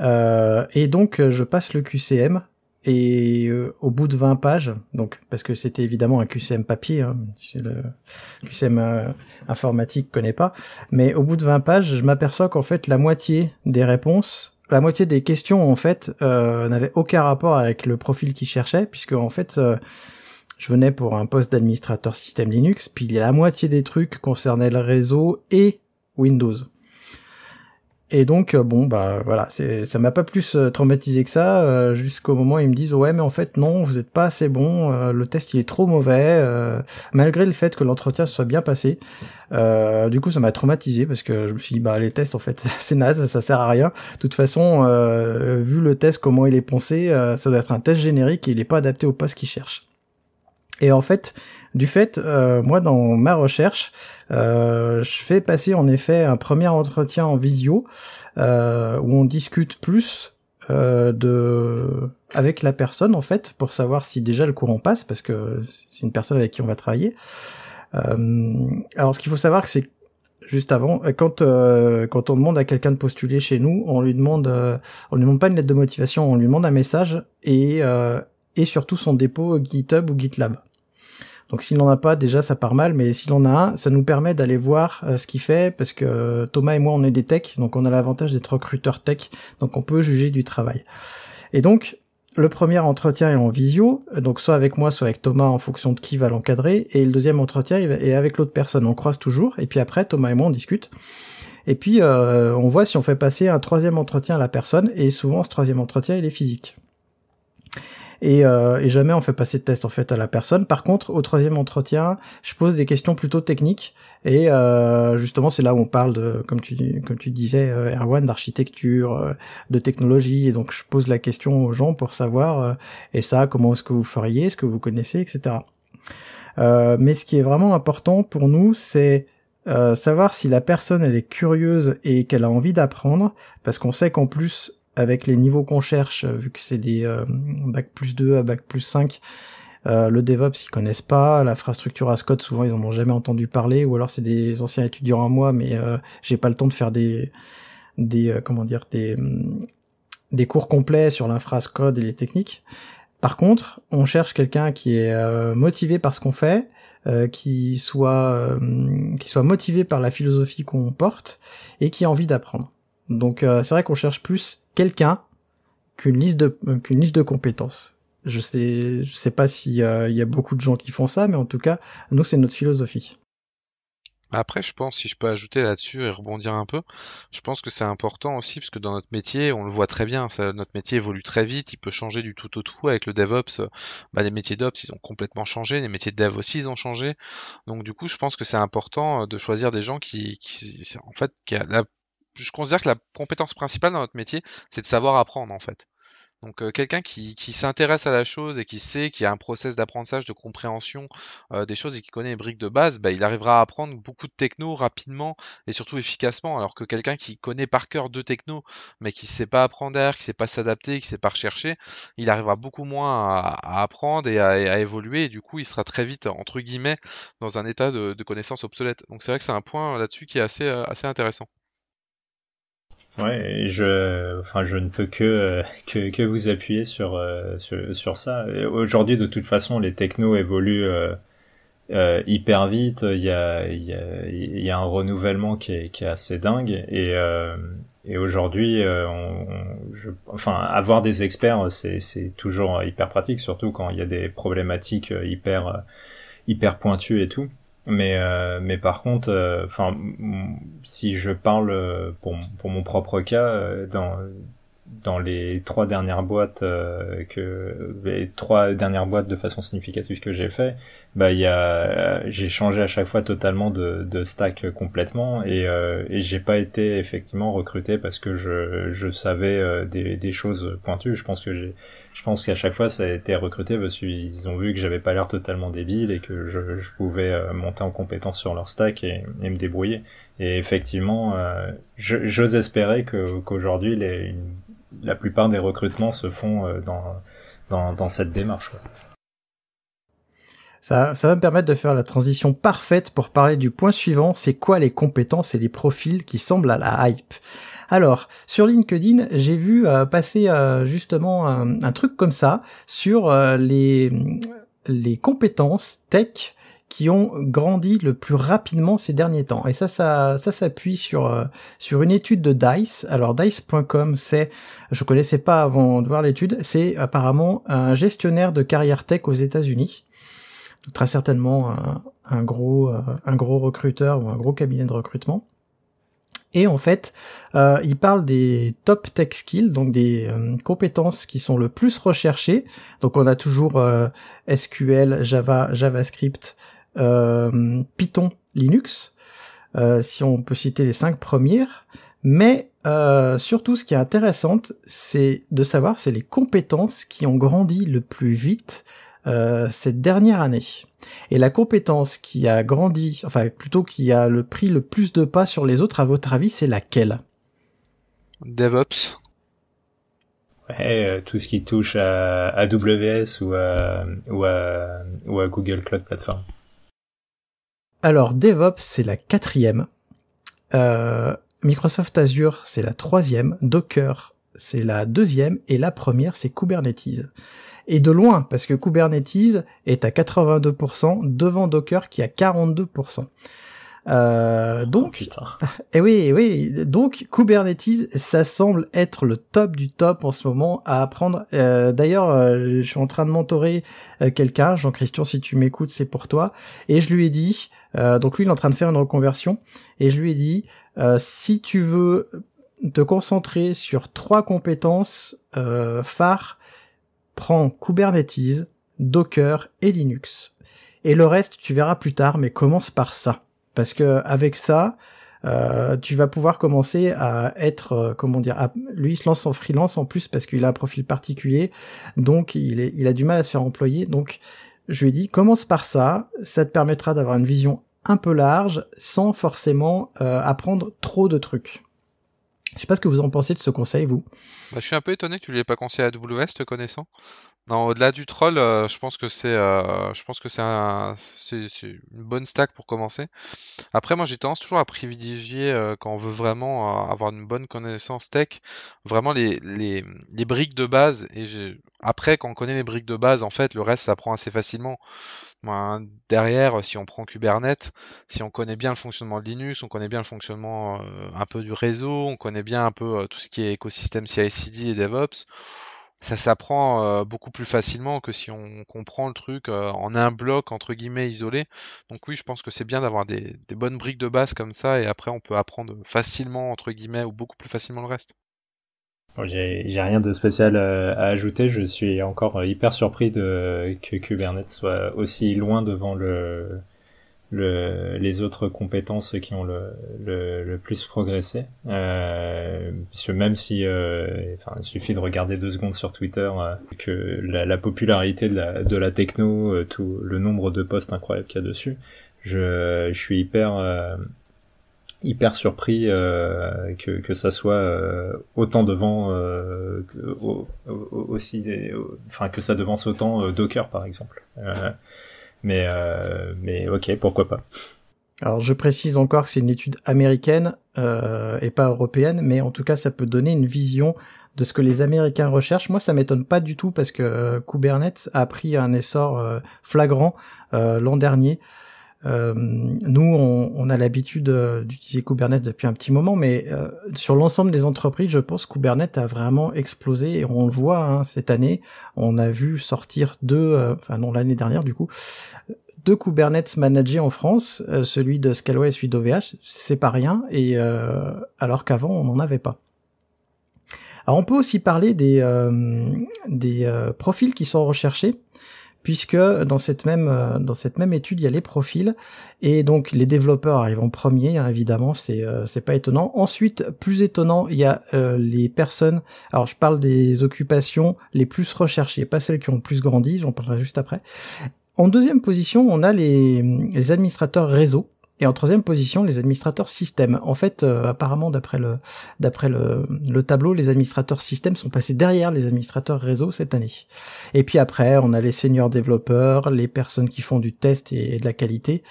et donc je passe le QCM et euh, au bout de 20 pages, donc parce que c'était évidemment un QCM papier, hein, si le QCM euh, informatique connaît pas, mais au bout de 20 pages, je m'aperçois qu'en fait la moitié des réponses, la moitié des questions en fait euh, n'avaient aucun rapport avec le profil qu'ils cherchaient, puisque en fait euh, je venais pour un poste d'administrateur système Linux, puis la moitié des trucs concernaient le réseau et Windows. Et donc euh, bon bah voilà, c'est ça m'a pas plus euh, traumatisé que ça euh, jusqu'au moment où ils me disent ouais mais en fait non vous êtes pas assez bon, le test il est trop mauvais malgré le fait que l'entretien soit bien passé. du coup ça m'a traumatisé parce que je me suis dit bah les tests en fait c'est naze ça sert à rien. De toute façon vu le test comment il est pensé ça doit être un test générique et il est pas adapté au poste qu'ils cherchent. Et en fait, du fait, euh, moi, dans ma recherche, euh, je fais passer en effet un premier entretien en visio euh, où on discute plus de avec la personne en fait pour savoir si déjà le courant passe parce que c'est une personne avec qui on va travailler. alors, ce qu'il faut savoir, c'est juste avant, quand quand on demande à quelqu'un de postuler chez nous, on lui demande, on lui demande pas une lettre de motivation, on lui demande un message et et surtout son dépôt GitHub ou GitLab. Donc s'il n'en a pas, déjà ça part mal, mais s'il en a un, ça nous permet d'aller voir euh, ce qu'il fait, parce que euh, Thomas et moi on est des techs, donc on a l'avantage d'être recruteurs tech, donc on peut juger du travail. Et donc le premier entretien est en visio, donc soit avec moi, soit avec Thomas en fonction de qui va l'encadrer, et le deuxième entretien est avec l'autre personne, on croise toujours, et puis après Thomas et moi on discute. Et puis euh, on voit si on fait passer un troisième entretien à la personne, et souvent ce troisième entretien il est physique et, euh, et, jamais on fait passer de test en fait à la personne. Par contre, au troisième entretien, je pose des questions plutôt techniques et euh, justement c'est là où on parle de, comme tu disais euh, Erwan, d'architecture, de technologie et donc je pose la question aux gens pour savoir et ça comment est-ce que vous feriez, ce que vous connaissez, etc. mais ce qui est vraiment important pour nous, c'est savoir si la personne elle est curieuse et qu'elle a envie d'apprendre, parce qu'on sait qu'en plus avec les niveaux qu'on cherche, euh, vu que c'est des euh, bac plus 2 à bac plus 5, euh, le DevOps ils connaissent pas, l'infrastructure à code souvent ils en ont jamais entendu parler, ou alors c'est des anciens étudiants à moi, mais euh, j'ai pas le temps de faire des des comment dire des mm, des cours complets sur l'infrastructure code et les techniques. Par contre, on cherche quelqu'un qui est motivé par ce qu'on fait, qui soit qui soit motivé par la philosophie qu'on porte et qui a envie d'apprendre. Donc c'est vrai qu'on cherche plus quelqu'un qu'une liste de liste de compétences. Je sais je sais pas s'il y a beaucoup de gens qui font ça, mais en tout cas, nous c'est notre philosophie. Après, je pense, si je peux ajouter là-dessus et rebondir un peu, je pense que c'est important aussi, parce que dans notre métier, on le voit très bien, notre métier évolue très vite, il peut changer du tout au tout avec le DevOps. Bah, les métiers d'Ops, ils ont complètement changé, les métiers de Dev aussi, ils ont changé. Donc du coup, je pense que c'est important euh, de choisir des gens qui, en fait, qui a la je considère que la compétence principale dans notre métier, c'est de savoir apprendre en fait. Donc euh, quelqu'un qui, s'intéresse à la chose et qui sait, qu'il y a un process d'apprentissage, de compréhension euh, des choses et qui connaît les briques de base, bah, il arrivera à apprendre beaucoup de techno rapidement et surtout efficacement. Alors que quelqu'un qui connaît par cœur deux techno, mais qui ne sait pas apprendre qui ne sait pas s'adapter, qui ne sait pas rechercher, il arrivera beaucoup moins à, apprendre et à, évoluer et du coup il sera très vite entre guillemets dans un état de, connaissance obsolète. Donc c'est vrai que c'est un point euh, là-dessus qui est assez, assez intéressant. Ouais, je, enfin, je ne peux que euh, que, que, vous appuyer sur euh, sur, sur, ça. Aujourd'hui, de toute façon, les technos évoluent euh, hyper vite. Il y a il y a, un renouvellement qui est qui est assez dingue. Et et aujourd'hui, enfin, avoir des experts, c'est c'est toujours hyper pratique, surtout quand il y a des problématiques hyper hyper pointues et tout. Mais, euh, mais par contre, euh, enfin, si je parle euh, pour, pour mon propre cas, dans, dans les trois dernières boîtes que les trois dernières boîtes de façon significative que j'ai fait, bah il y a j'ai changé à chaque fois totalement de, de stack complètement et, euh, et j'ai pas été effectivement recruté parce que je, je savais des, des choses pointues. Je pense que j'ai je pense qu'à chaque fois, ça a été recruté parce qu'ils ont vu que j'avais pas l'air totalement débile et que je, pouvais euh, monter en compétence sur leur stack et, me débrouiller. Et effectivement, euh, j'ose espérer qu'aujourd'hui, la plupart des recrutements se font euh, dans, cette démarche. Ça, va me permettre de faire la transition parfaite pour parler du point suivant, c'est quoi les compétences et les profils qui semblent à la hype. Alors, sur LinkedIn, j'ai vu euh, passer euh, justement un, truc comme ça sur euh, les, les compétences tech qui ont grandi le plus rapidement ces derniers temps. Et ça, ça, s'appuie sur sur une étude de Dice. Alors Dice.com, c'est, je connaissais pas avant de voir l'étude, c'est apparemment un gestionnaire de carrière tech aux États-Unis très certainement un, gros, euh, un gros recruteur ou un gros cabinet de recrutement. Et en fait, euh, il parle des top tech skills, donc des euh, compétences qui sont le plus recherchées. Donc on a toujours SQL, Java, JavaScript, Python, Linux, si on peut citer les cinq premières. Mais surtout, ce qui est intéressant, c'est de savoir, c'est les compétences qui ont grandi le plus vite euh, cette dernière année. Et la compétence qui a grandi, enfin plutôt qui a le pris le plus de pas sur les autres, à votre avis, c'est laquelle DevOps. Ouais, euh, tout ce qui touche à AWS ou à, Google Cloud Platform. Alors, DevOps, c'est la quatrième. Euh, Microsoft Azure, c'est la troisième. Docker, c'est la deuxième. Et la première, c'est Kubernetes et de loin, parce que Kubernetes est à 82% devant Docker qui a 42%. Euh, ah, donc, et eh oui, eh oui, donc Kubernetes, ça semble être le top du top en ce moment à apprendre. Euh, d'ailleurs, euh, je suis en train de mentorer euh, quelqu'un, Jean-Christian, si tu m'écoutes, c'est pour toi. Et je lui ai dit, donc lui, il est en train de faire une reconversion, et je lui ai dit, si tu veux te concentrer sur trois compétences phares prends Kubernetes, Docker et Linux. Et le reste, tu verras plus tard, mais commence par ça. Parce que avec ça, euh, tu vas pouvoir commencer à être, euh, comment dire, lui il se lance en freelance en plus parce qu'il a un profil particulier, donc il, est, il a du mal à se faire employer. Donc je lui ai dit, commence par ça, ça te permettra d'avoir une vision un peu large sans forcément euh, apprendre trop de trucs. Je sais pas ce que vous en pensez de ce conseil, vous. Bah, je suis un peu étonné que tu ne l'aies pas conseillé à AWS, te connaissant. Non, au-delà du troll, euh, je pense que c'est, euh, je pense que c'est, une bonne stack pour commencer. Après, moi, j'ai tendance toujours à privilégier euh, quand on veut vraiment avoir une bonne connaissance tech, vraiment les, les briques de base. Et j'ai, après, quand on connaît les briques de base, en fait, le reste s'apprend assez facilement. Hein, derrière, si on prend Kubernetes, si on connaît bien le fonctionnement de Linux, on connaît bien le fonctionnement euh, un peu du réseau, on connaît bien un peu euh, tout ce qui est écosystème CI/CD et DevOps, ça s'apprend euh, beaucoup plus facilement que si on comprend le truc en un bloc entre guillemets isolé. Donc oui, je pense que c'est bien d'avoir des, des bonnes briques de base comme ça, et après on peut apprendre facilement entre guillemets ou beaucoup plus facilement le reste. J'ai rien de spécial euh, à ajouter. Je suis encore euh, hyper surpris de que Kubernetes soit aussi loin devant le, les autres compétences qui ont le, le, plus progressé. Euh, puisque même si, euh, il suffit de regarder deux secondes sur Twitter que la, la, popularité de la, techno, tout le nombre de posts incroyables qu'il y a dessus, je, je suis hyper hyper surpris euh, que, ça soit euh, autant devant euh, aussi des, enfin que ça devance autant Docker par exemple mais mais ok pourquoi pas alors je précise encore que c'est une étude américaine et pas européenne mais en tout cas ça peut donner une vision de ce que les Américains recherchent. Moi, ça m'étonne pas du tout parce que Kubernetes a pris un essor flagrant l'an dernier. Euh, nous, on, a l'habitude euh, d'utiliser Kubernetes depuis un petit moment, mais euh, sur l'ensemble des entreprises, je pense que Kubernetes a vraiment explosé et on le voit hein, cette année. On a vu sortir deux, enfin non l'année dernière du coup, deux Kubernetes managés en France, celui de Scaleway et celui d'OVH, c'est pas rien. Et alors qu'avant, on n'en avait pas. Alors on peut aussi parler des, des profils qui sont recherchés puisque dans cette même euh, dans cette même étude, il y a les profils et donc les développeurs arrivent en premier, hein, évidemment, c'est euh, c'est pas étonnant. Ensuite, plus étonnant, il y a euh, les personnes. Alors, je parle des occupations les plus recherchées, pas celles qui ont le plus grandi, j'en parlerai juste après. En deuxième position, on a les, les administrateurs réseau et en troisième position, les administrateurs système. En fait, euh, apparemment, d'après le d'après le, tableau, les administrateurs système sont passés derrière les administrateurs réseau cette année. Et puis après, on a les seniors développeurs, les personnes qui font du test et, de la qualité,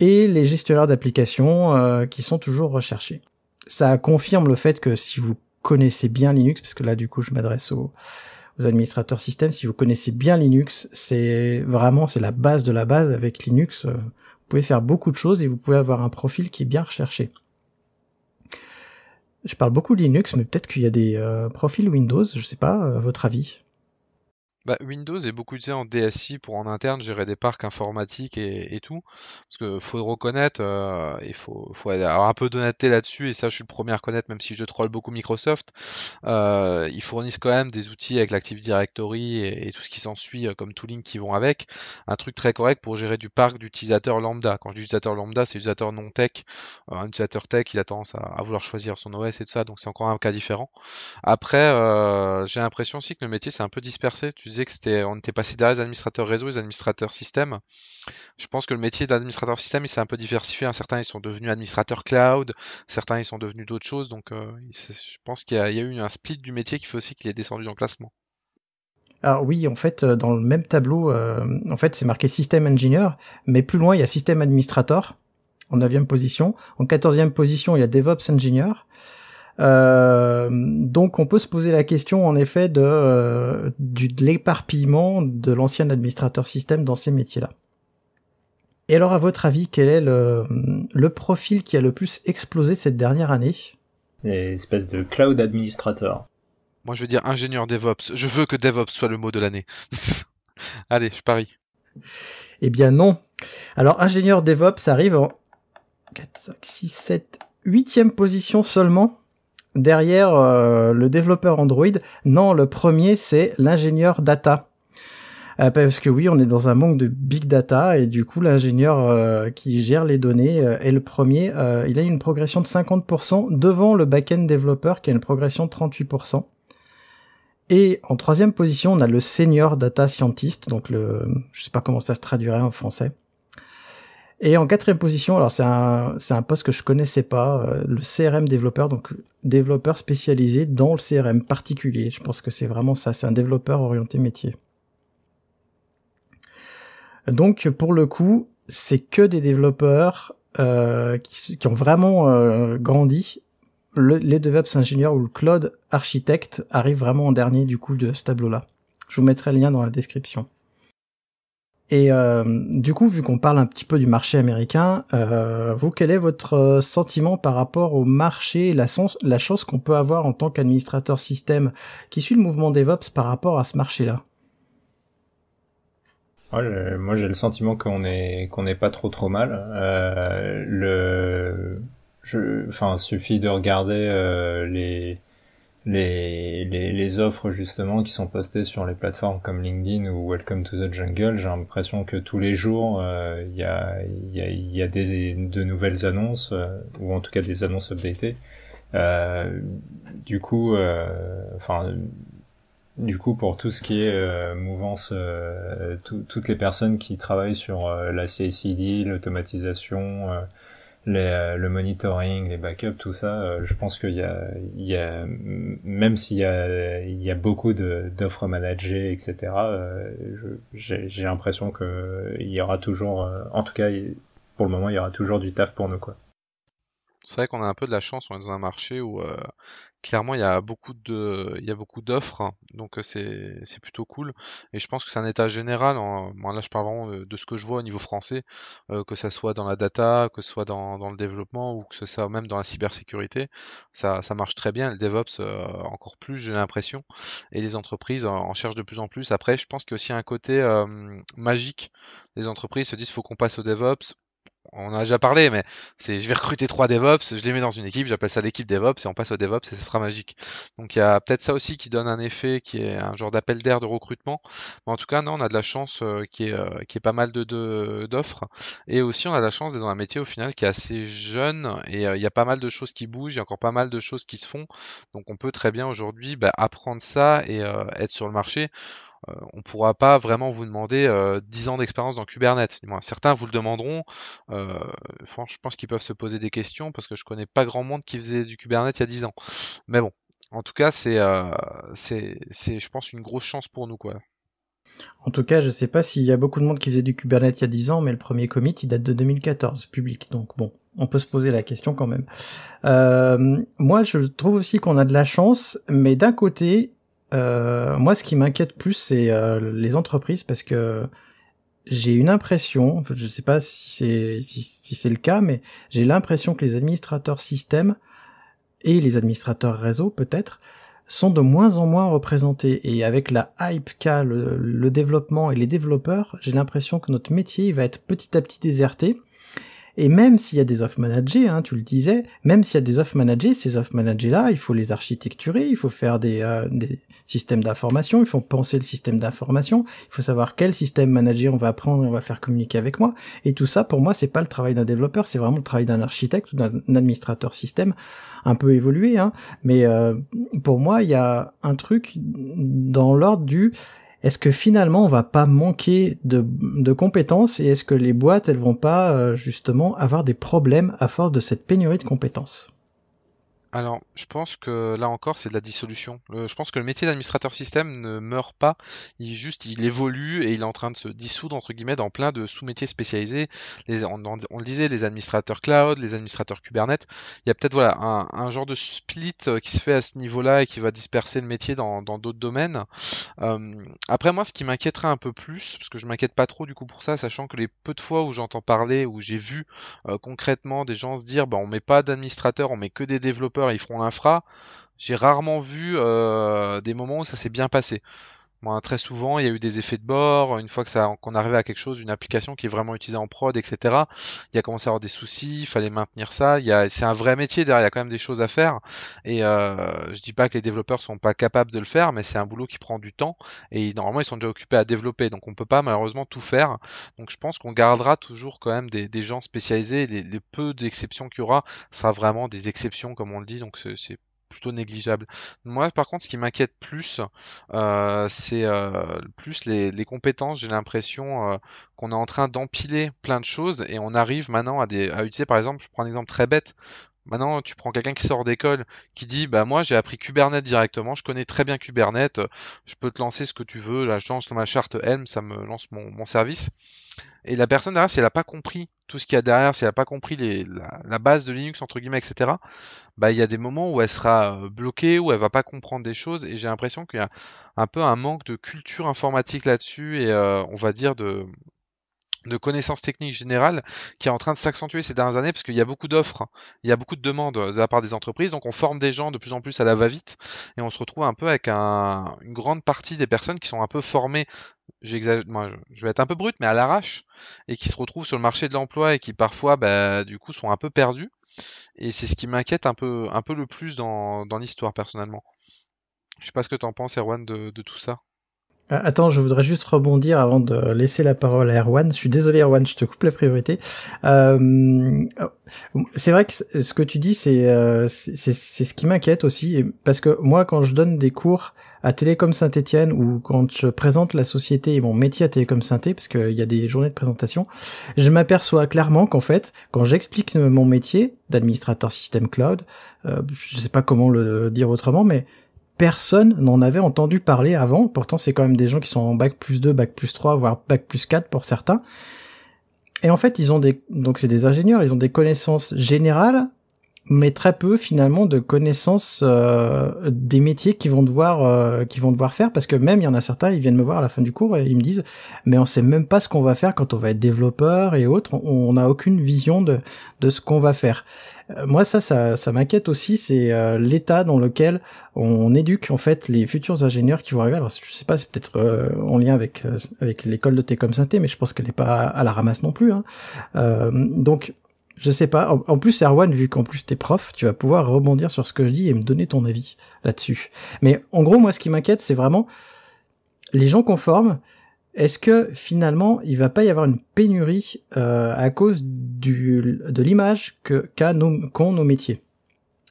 et les gestionnaires d'applications euh, qui sont toujours recherchés. Ça confirme le fait que si vous connaissez bien Linux, parce que là, du coup, je m'adresse aux administrateurs système, si vous connaissez bien Linux, c'est vraiment c'est la base de la base avec Linux. Euh, vous pouvez faire beaucoup de choses et vous pouvez avoir un profil qui est bien recherché. Je parle beaucoup Linux, mais peut-être qu'il y a des euh, profils Windows, je ne sais pas, à votre avis. Bah, Windows est beaucoup utilisé en DSI pour en interne gérer des parcs informatiques et, tout. Parce que faut reconnaître, il euh, faut, avoir un peu d'honnêteté là-dessus, et ça je suis le premier à reconnaître, même si je troll beaucoup Microsoft. Euh, ils fournissent quand même des outils avec l'Active Directory et, tout ce qui s'ensuit, euh, comme tooling qui vont avec. Un truc très correct pour gérer du parc d'utilisateurs lambda. Quand je dis utilisateur lambda, c'est utilisateur non tech. un utilisateur tech, il a tendance à, vouloir choisir son OS et tout ça, donc c'est encore un cas différent. Après, j'ai l'impression aussi que le métier c'est un peu dispersé que c'était, on était passé derrière les administrateurs réseau et les administrateurs système. Je pense que le métier d'administrateur système, il s'est un peu diversifié. Hein. Certains, ils sont devenus administrateurs cloud, certains, ils sont devenus d'autres choses. Donc, euh, je pense qu'il y, a, eu un split du métier qui fait aussi qu'il est descendu dans le classement. Alors oui, en fait, euh, dans le même tableau, euh, en fait, c'est marqué système engineer, mais plus loin, il y a système administrator en 9e position. En 14e position, il y a DevOps engineer. Euh, donc on peut se poser la question en effet de, euh, de l'éparpillement de l'ancien administrateur système dans ces métiers-là. Et alors à votre avis, quel est le, le profil qui a le plus explosé cette dernière année espèce de cloud administrateur. Moi je veux dire ingénieur DevOps. Je veux que DevOps soit le mot de l'année. Allez, je parie. Eh bien non. Alors ingénieur DevOps arrive en 4, 5, 6, 7, huitième position seulement derrière euh, le développeur Android. Non, le premier, c'est l'ingénieur data. Euh, parce que oui, on est dans un manque de big data et du coup, l'ingénieur euh, qui gère les données est le premier. il a une progression de 50% devant le back-end développeur qui a une progression de 38%. Et en troisième position, on a le senior data scientist, donc le, je sais pas comment ça se traduirait en français. Et en quatrième position, alors c'est un, c'est un poste que je connaissais pas, euh, le CRM développeur, donc développeur spécialisé dans le CRM particulier. Je pense que c'est vraiment ça, c'est un développeur orienté métier. Donc pour le coup, c'est que des développeurs euh, qui, ont vraiment euh, grandi. les DevOps ingénieurs ou le cloud architecte arrivent vraiment en dernier du coup de ce tableau-là. Je vous mettrai le lien dans la description. Et euh, du coup, vu qu'on parle un petit peu du marché américain, euh, vous, quel est votre euh, sentiment par rapport au marché, la, chance qu'on peut avoir en tant qu'administrateur système qui suit le mouvement DevOps par rapport à ce marché-là moi, j'ai le sentiment qu'on est qu'on n'est pas trop trop mal. Euh, le, enfin, suffit de regarder les les, les, les, offres justement qui sont postées sur les plateformes comme LinkedIn ou Welcome to the Jungle, j'ai l'impression que tous les jours, euh, il y, a, y, a, y, a, des, de nouvelles annonces, euh, ou en tout cas des annonces updatées. Euh, du coup, euh, enfin, du coup, pour tout ce qui est mouvance, toutes les personnes qui travaillent sur la CICD, l'automatisation, le, euh, le monitoring, les backups, tout ça, euh, je pense qu'il y a, y a même s'il y a, il y a beaucoup d'offres managées, etc. Euh, j'ai l'impression que il y aura toujours, en tout cas, pour le moment, il y aura toujours du taf pour nous, quoi. C'est vrai qu'on a un peu de la chance, on est dans un marché où euh, clairement il y a beaucoup de, il y a beaucoup d'offres, hein. donc euh, c'est, c'est plutôt cool. Et je pense que c'est un état général. En, là, je parle vraiment de, ce que je vois au niveau français, euh, que ce soit dans la data, que ce soit dans, dans le développement ou que ce soit même dans la cybersécurité, ça, ça marche très bien. Le DevOps encore plus, j'ai l'impression. Et les entreprises en, cherchent de plus en plus. Après, je pense qu'il y a aussi un côté magique. Les entreprises se disent faut qu'on passe au DevOps on en a déjà parlé, mais c'est je vais recruter trois DevOps, je les mets dans une équipe, j'appelle ça l'équipe DevOps et on passe au DevOps et ce sera magique. Donc il y a peut-être ça aussi qui donne un effet qui est un genre d'appel d'air de recrutement. Mais en tout cas, non, on a de la chance euh, qui, est, euh, qui est pas mal de d'offres et aussi on a de la chance d'être dans un métier au final qui est assez jeune et euh, il y a pas mal de choses qui bougent, il y a encore pas mal de choses qui se font. Donc on peut très bien aujourd'hui bah, apprendre ça et être sur le marché. Euh, on ne pourra pas vraiment vous demander euh, 10 ans d'expérience dans Kubernetes. Du moins, certains vous le demanderont. Euh, je pense qu'ils peuvent se poser des questions parce que je connais pas grand monde qui faisait du Kubernetes il y a 10 ans. Mais bon, en tout cas, c'est, euh, c'est, c'est je pense, une grosse chance pour nous. quoi. En tout cas, je ne sais pas s'il y a beaucoup de monde qui faisait du Kubernetes il y a 10 ans, mais le premier commit, il date de 2014, public. Donc bon, on peut se poser la question quand même. Euh, moi, je trouve aussi qu'on a de la chance, mais d'un côté, euh, moi, ce qui m'inquiète plus, c'est euh, les entreprises parce que j'ai une impression, je ne sais pas si c'est si, c'est le cas, mais j'ai l'impression que les administrateurs système et les administrateurs réseau peut-être sont de moins en moins représentés. Et avec la hype qu'a le, développement et les développeurs, j'ai l'impression que notre métier va être petit à petit déserté et même s'il y a des off-managés, hein, tu le disais, même s'il y a des off-managés, ces off managés là il faut les architecturer, il faut faire des, euh, des systèmes d'information, il faut penser le système d'information, il faut savoir quel système manager on va apprendre, on va faire communiquer avec moi. Et tout ça, pour moi, c'est pas le travail d'un développeur, c'est vraiment le travail d'un architecte ou d'un administrateur système, un peu évolué. Hein, mais euh, pour moi, il y a un truc dans l'ordre du est-ce que finalement on va pas manquer de, compétences et est-ce que les boîtes elles vont pas euh, justement avoir des problèmes à force de cette pénurie de compétences alors, je pense que là encore, c'est de la dissolution. je pense que le métier d'administrateur système ne meurt pas. Il juste, il évolue et il est en train de se dissoudre entre guillemets dans plein de sous-métiers spécialisés. on, le disait, les administrateurs cloud, les administrateurs Kubernetes. Il y a peut-être voilà un, genre de split euh, qui se fait à ce niveau-là et qui va disperser le métier dans d'autres domaines. Euh, après, moi, ce qui m'inquiéterait un peu plus, parce que je m'inquiète pas trop du coup pour ça, sachant que les peu de fois où j'entends parler, où j'ai vu euh, concrètement des gens se dire, bah, on met pas d'administrateur, on met que des développeurs ils feront l'infra, j'ai rarement vu euh, des moments où ça s'est bien passé. Hein, très souvent, il y a eu des effets de bord. Une fois que ça, qu'on arrivait à quelque chose, une application qui est vraiment utilisée en prod, etc. Il y a commencé à avoir des soucis. Il fallait maintenir ça. Il y a, c'est un vrai métier derrière. Il y a quand même des choses à faire. Et euh, je dis pas que les développeurs sont pas capables de le faire, mais c'est un boulot qui prend du temps. Et normalement, ils sont déjà occupés à développer, donc on peut pas malheureusement tout faire. Donc je pense qu'on gardera toujours quand même des, gens spécialisés. Les, les peu d'exceptions qu'il y aura sera vraiment des exceptions, comme on le dit. Donc c'est plutôt négligeable. Moi, par contre, ce qui m'inquiète plus, euh, c'est euh, plus les, compétences. J'ai l'impression euh, qu'on est en train d'empiler plein de choses et on arrive maintenant à, des, à utiliser, par exemple, je prends un exemple très bête, Maintenant, tu prends quelqu'un qui sort d'école, qui dit bah moi j'ai appris Kubernetes directement, je connais très bien Kubernetes, je peux te lancer ce que tu veux, là je lance ma charte Helm, ça me lance mon, service. Et la personne derrière, si elle n'a pas compris tout ce qu'il y a derrière, si elle n'a pas compris la, base de Linux entre guillemets, etc., bah il y a des moments où elle sera euh, bloquée, où elle va pas comprendre des choses, et j'ai l'impression qu'il y a un peu un manque de culture informatique là-dessus et euh, on va dire de de connaissances techniques générales qui est en train de s'accentuer ces dernières années parce qu'il y a beaucoup d'offres, il y a beaucoup de demandes de la part des entreprises, donc on forme des gens de plus en plus à la va-vite et on se retrouve un peu avec une grande partie des personnes qui sont un peu formées, moi, je vais être un peu brut, mais à l'arrache et qui se retrouvent sur le marché de l'emploi et qui parfois bah, du coup sont un peu perdus et c'est ce qui m'inquiète un peu, un peu le plus dans, l'histoire personnellement. Je sais pas ce que t'en penses Erwan de, de tout ça. Euh, attends, je voudrais juste rebondir avant de laisser la parole à Erwan. Je suis désolé Erwan, je te coupe la priorité. Euh, oh, c'est vrai que ce que tu dis, euh, c'est c'est ce qui m'inquiète aussi, parce que moi, quand je donne des cours à Télécom Saint-Étienne ou quand je présente la société et mon métier à Télécom Saint-Étienne, parce qu'il y a des journées de présentation, je m'aperçois clairement qu'en fait, quand j'explique mon métier d'administrateur système cloud, je euh, je sais pas comment le dire autrement, mais personne n'en avait entendu parler avant. Pourtant, c'est quand même des gens qui sont en bac plus 2, bac plus 3, voire bac plus 4 pour certains. Et en fait, ils ont des, donc c'est des ingénieurs, ils ont des connaissances générales mais très peu finalement de connaissances euh, des métiers qu'ils vont devoir euh, vont devoir faire parce que même il y en a certains ils viennent me voir à la fin du cours et ils me disent mais on sait même pas ce qu'on va faire quand on va être développeur et autres on n'a aucune vision de de ce qu'on va faire euh, moi ça ça, ça m'inquiète aussi c'est euh, l'état dans lequel on éduque en fait les futurs ingénieurs qui vont arriver alors je sais pas c'est peut-être en lien avec avec l'école de Técom Synthé mais je pense qu'elle n'est pas à la ramasse non plus hein. donc je sais pas. En, plus, Erwan, vu qu'en plus t'es prof, tu vas pouvoir rebondir sur ce que je dis et me donner ton avis là-dessus. Mais en gros, moi, ce qui m'inquiète, c'est vraiment les gens forme. Est-ce que finalement, il va pas y avoir une pénurie euh, à cause du, de l'image que qu'ont nos, nos, métiers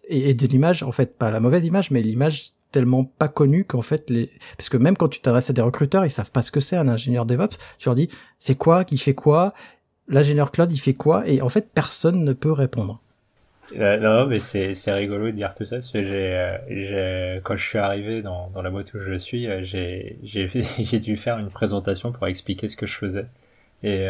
et, de l'image, en fait, pas la mauvaise image, mais l'image tellement pas connue qu'en fait les parce que même quand tu t'adresses à des recruteurs ils savent pas ce que c'est un ingénieur DevOps tu leur dis c'est quoi qui fait quoi l'ingénieur cloud, il fait quoi Et en fait, personne ne peut répondre. Euh, non, mais c'est, c'est rigolo de dire tout ça, euh, euh, quand je suis arrivé dans, dans la boîte où je suis, j'ai, j'ai, j'ai dû faire une présentation pour expliquer ce que je faisais. Et,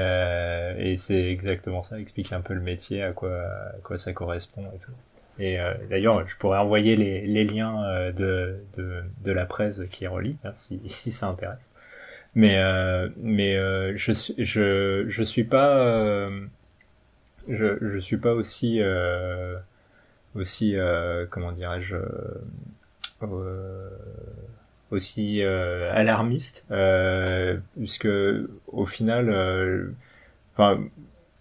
et c'est exactement ça, expliquer un peu le métier, à quoi, à quoi ça correspond et tout. Et d'ailleurs, je pourrais envoyer les, les liens de, de, de la presse qui est relie, hein, si, si ça intéresse mais euh, mais euh, je suis je je suis pas euh, je je suis pas aussi euh, aussi euh, comment dirais-je euh, aussi alarmiste puisque au final enfin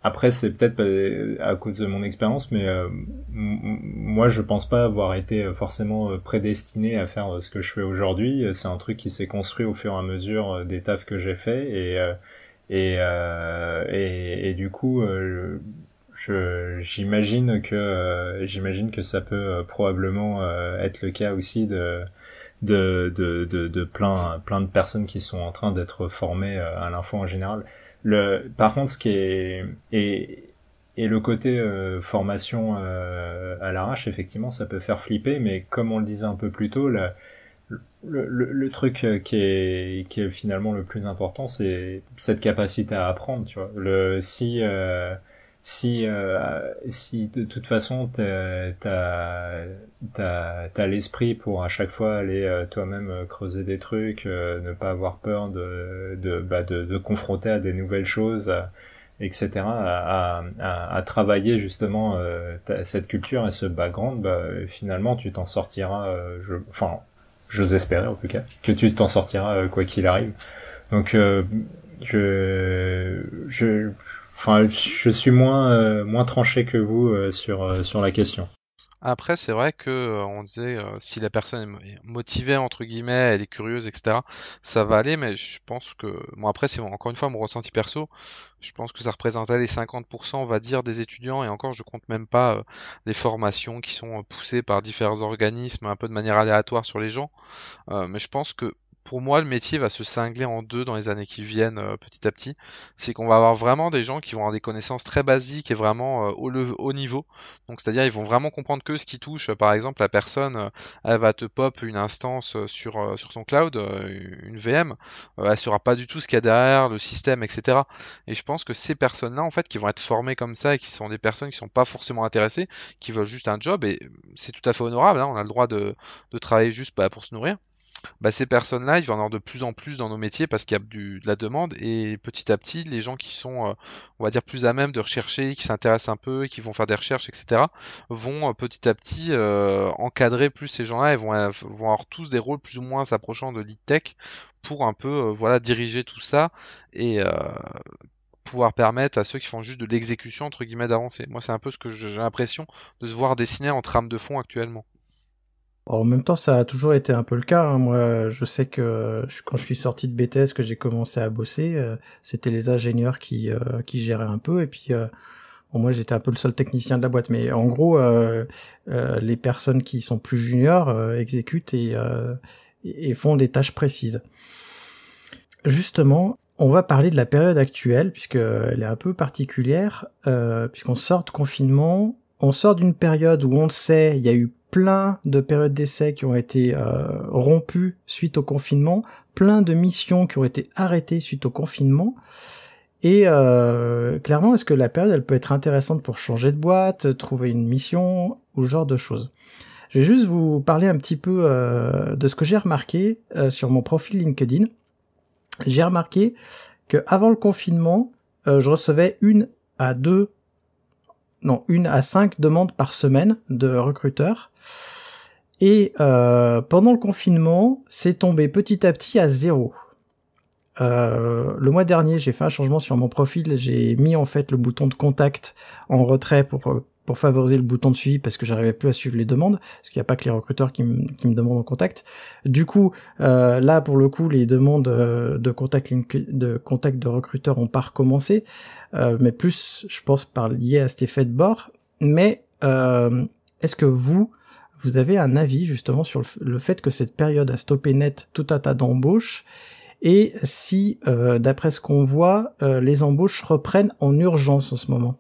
après, c'est peut-être euh, à cause de mon expérience, mais euh, moi, je pense pas avoir été euh, forcément prédestiné à faire ce que je fais aujourd'hui. C'est un truc qui s'est construit au fur et à mesure des tafs que j'ai fait et et, et, du coup, je j'imagine que j'imagine que ça peut probablement être le cas aussi de de, de, de, de plein, plein de personnes qui sont en train d'être formées à l'info en général par contre, ce qui est et, le côté euh, formation euh, à l'arrache, effectivement, ça peut faire flipper, mais comme on le disait un peu plus tôt, le, truc euh, qui est, qui est finalement le plus important, c'est cette capacité à apprendre. Tu vois, le si si euh, si de toute façon t'as t'as t'as l'esprit pour à chaque fois aller euh, toi-même euh, creuser des trucs, ne pas avoir peur de de, bah, de de confronter à des nouvelles choses, etc. À, à, à travailler justement cette culture et ce background, bah, finalement tu t'en sortiras. je, enfin, j'ose espérer en tout cas que tu t'en sortiras quoi qu'il arrive. Donc je, je Enfin, je suis moins euh, moins tranché que vous euh, sur euh, sur la question. Après, c'est vrai que on disait si la personne est motivée entre guillemets, elle est curieuse, etc. Ça va aller, mais je pense que bon après c'est encore une fois mon ressenti perso. Je pense que ça représentait les 50%, on va dire, des étudiants et encore je compte même pas les formations qui sont poussées par différents organismes un peu de manière aléatoire sur les gens. mais je pense que pour moi, le métier va se cingler en deux dans les années qui viennent euh, petit à petit. C'est qu'on va avoir vraiment des gens qui vont avoir des connaissances très basiques et vraiment euh, au, haut niveau. Donc, c'est-à-dire, ils vont vraiment comprendre que ce qui touche, par exemple, la personne, euh, elle va te pop une instance sur, son cloud, une VM, elle ne saura pas du tout ce qu'il y a derrière, le système, etc. Et je pense que ces personnes-là, en fait, qui vont être formées comme ça et qui sont des personnes qui ne sont pas forcément intéressées, qui veulent juste un job, et c'est tout à fait honorable, hein. on a le droit de, travailler juste bah, pour se nourrir. Bah, ces personnes-là, il va en avoir de plus en plus dans nos métiers parce qu'il y a du, de la demande et petit à petit, les gens qui sont, euh, on va dire, plus à même de rechercher, qui s'intéressent un peu, qui vont faire des recherches, etc., vont euh, petit à petit euh, encadrer plus ces gens-là et vont, vont avoir tous des rôles plus ou moins s'approchant de lead tech pour un peu, voilà, diriger tout ça et pouvoir permettre à ceux qui font juste de l'exécution entre guillemets d'avancer. Moi, c'est un peu ce que j'ai l'impression de se voir dessiner en trame de fond actuellement en même temps, ça a toujours été un peu le cas. Hein. Moi, je sais que quand je suis sorti de BTS, que j'ai commencé à bosser, euh, c'était les ingénieurs qui, euh, qui géraient un peu. Et puis, euh, moi, j'étais un peu le seul technicien de la boîte. Mais en gros, les personnes qui sont plus juniors exécutent et, et font des tâches précises. Justement, on va parler de la période actuelle, puisqu'elle est un peu particulière, puisqu'on sort de confinement. On sort d'une période où on le sait, il y a eu plein de périodes d'essai qui ont été euh, rompues suite au confinement, plein de missions qui ont été arrêtées suite au confinement. Et euh, clairement, est-ce que la période, elle peut être intéressante pour changer de boîte, trouver une mission ou ce genre de choses Je vais juste vous parler un petit peu euh, de ce que j'ai remarqué euh, sur mon profil LinkedIn. J'ai remarqué que avant le confinement, je recevais une à deux non, une à cinq demandes par semaine de recruteurs. Et euh, pendant le confinement, c'est tombé petit à petit à zéro. Euh, le mois dernier, j'ai fait un changement sur mon profil. J'ai mis en fait le bouton de contact en retrait pour euh, pour favoriser le bouton de suivi parce que j'arrivais plus à suivre les demandes, parce qu'il n'y a pas que les recruteurs qui, qui me demandent en contact. Du coup, euh, là pour le coup, les demandes euh, de contact de contact de recruteurs ont pas recommencé, euh, mais plus je pense par lié à cet effet de bord. Mais euh, est-ce que vous vous avez un avis justement sur le, fait que cette période a stoppé net tout un tas d'embauches et si, euh, d'après ce qu'on voit, les embauches reprennent en urgence en ce moment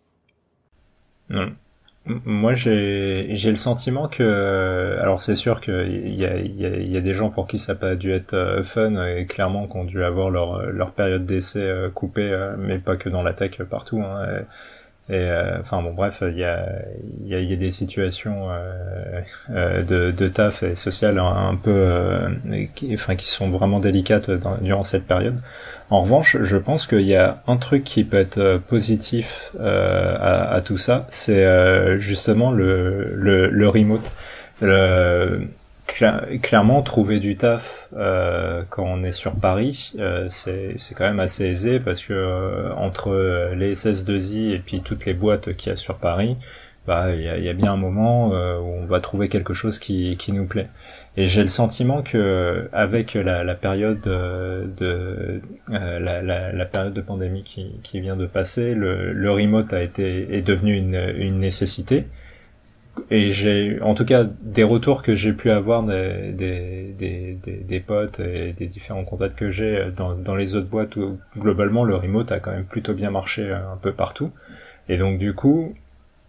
moi, j'ai le sentiment que, alors c'est sûr qu'il y a, des gens pour qui ça n'a pas dû être euh, fun et clairement qu'on dû avoir leur, euh, leur période d'essai euh, coupée, mais pas que dans l'attaque partout. Hein, et, enfin bon, bref, il y a, des situations de, de taf et sociales un, peu, qui, qui sont vraiment délicates durant cette période. En revanche, je pense qu'il y a un truc qui peut être euh, positif euh, à, tout ça, c'est euh, justement le, le, remote. clairement, trouver du taf euh, quand on est sur Paris, c'est quand même assez aisé parce que entre les SS2I et puis toutes les boîtes qu'il y a sur Paris, bah il y a, bien un moment où on va trouver quelque chose qui nous plaît. Et j'ai le sentiment que avec la, période euh, de euh, la, période de pandémie qui, vient de passer, le, remote a été est devenu une, nécessité. Et j'ai, en tout cas, des retours que j'ai pu avoir des, des, des, potes et des différents contacts que j'ai dans, dans les autres boîtes où globalement le remote a quand même plutôt bien marché euh, un peu partout. Et donc du coup,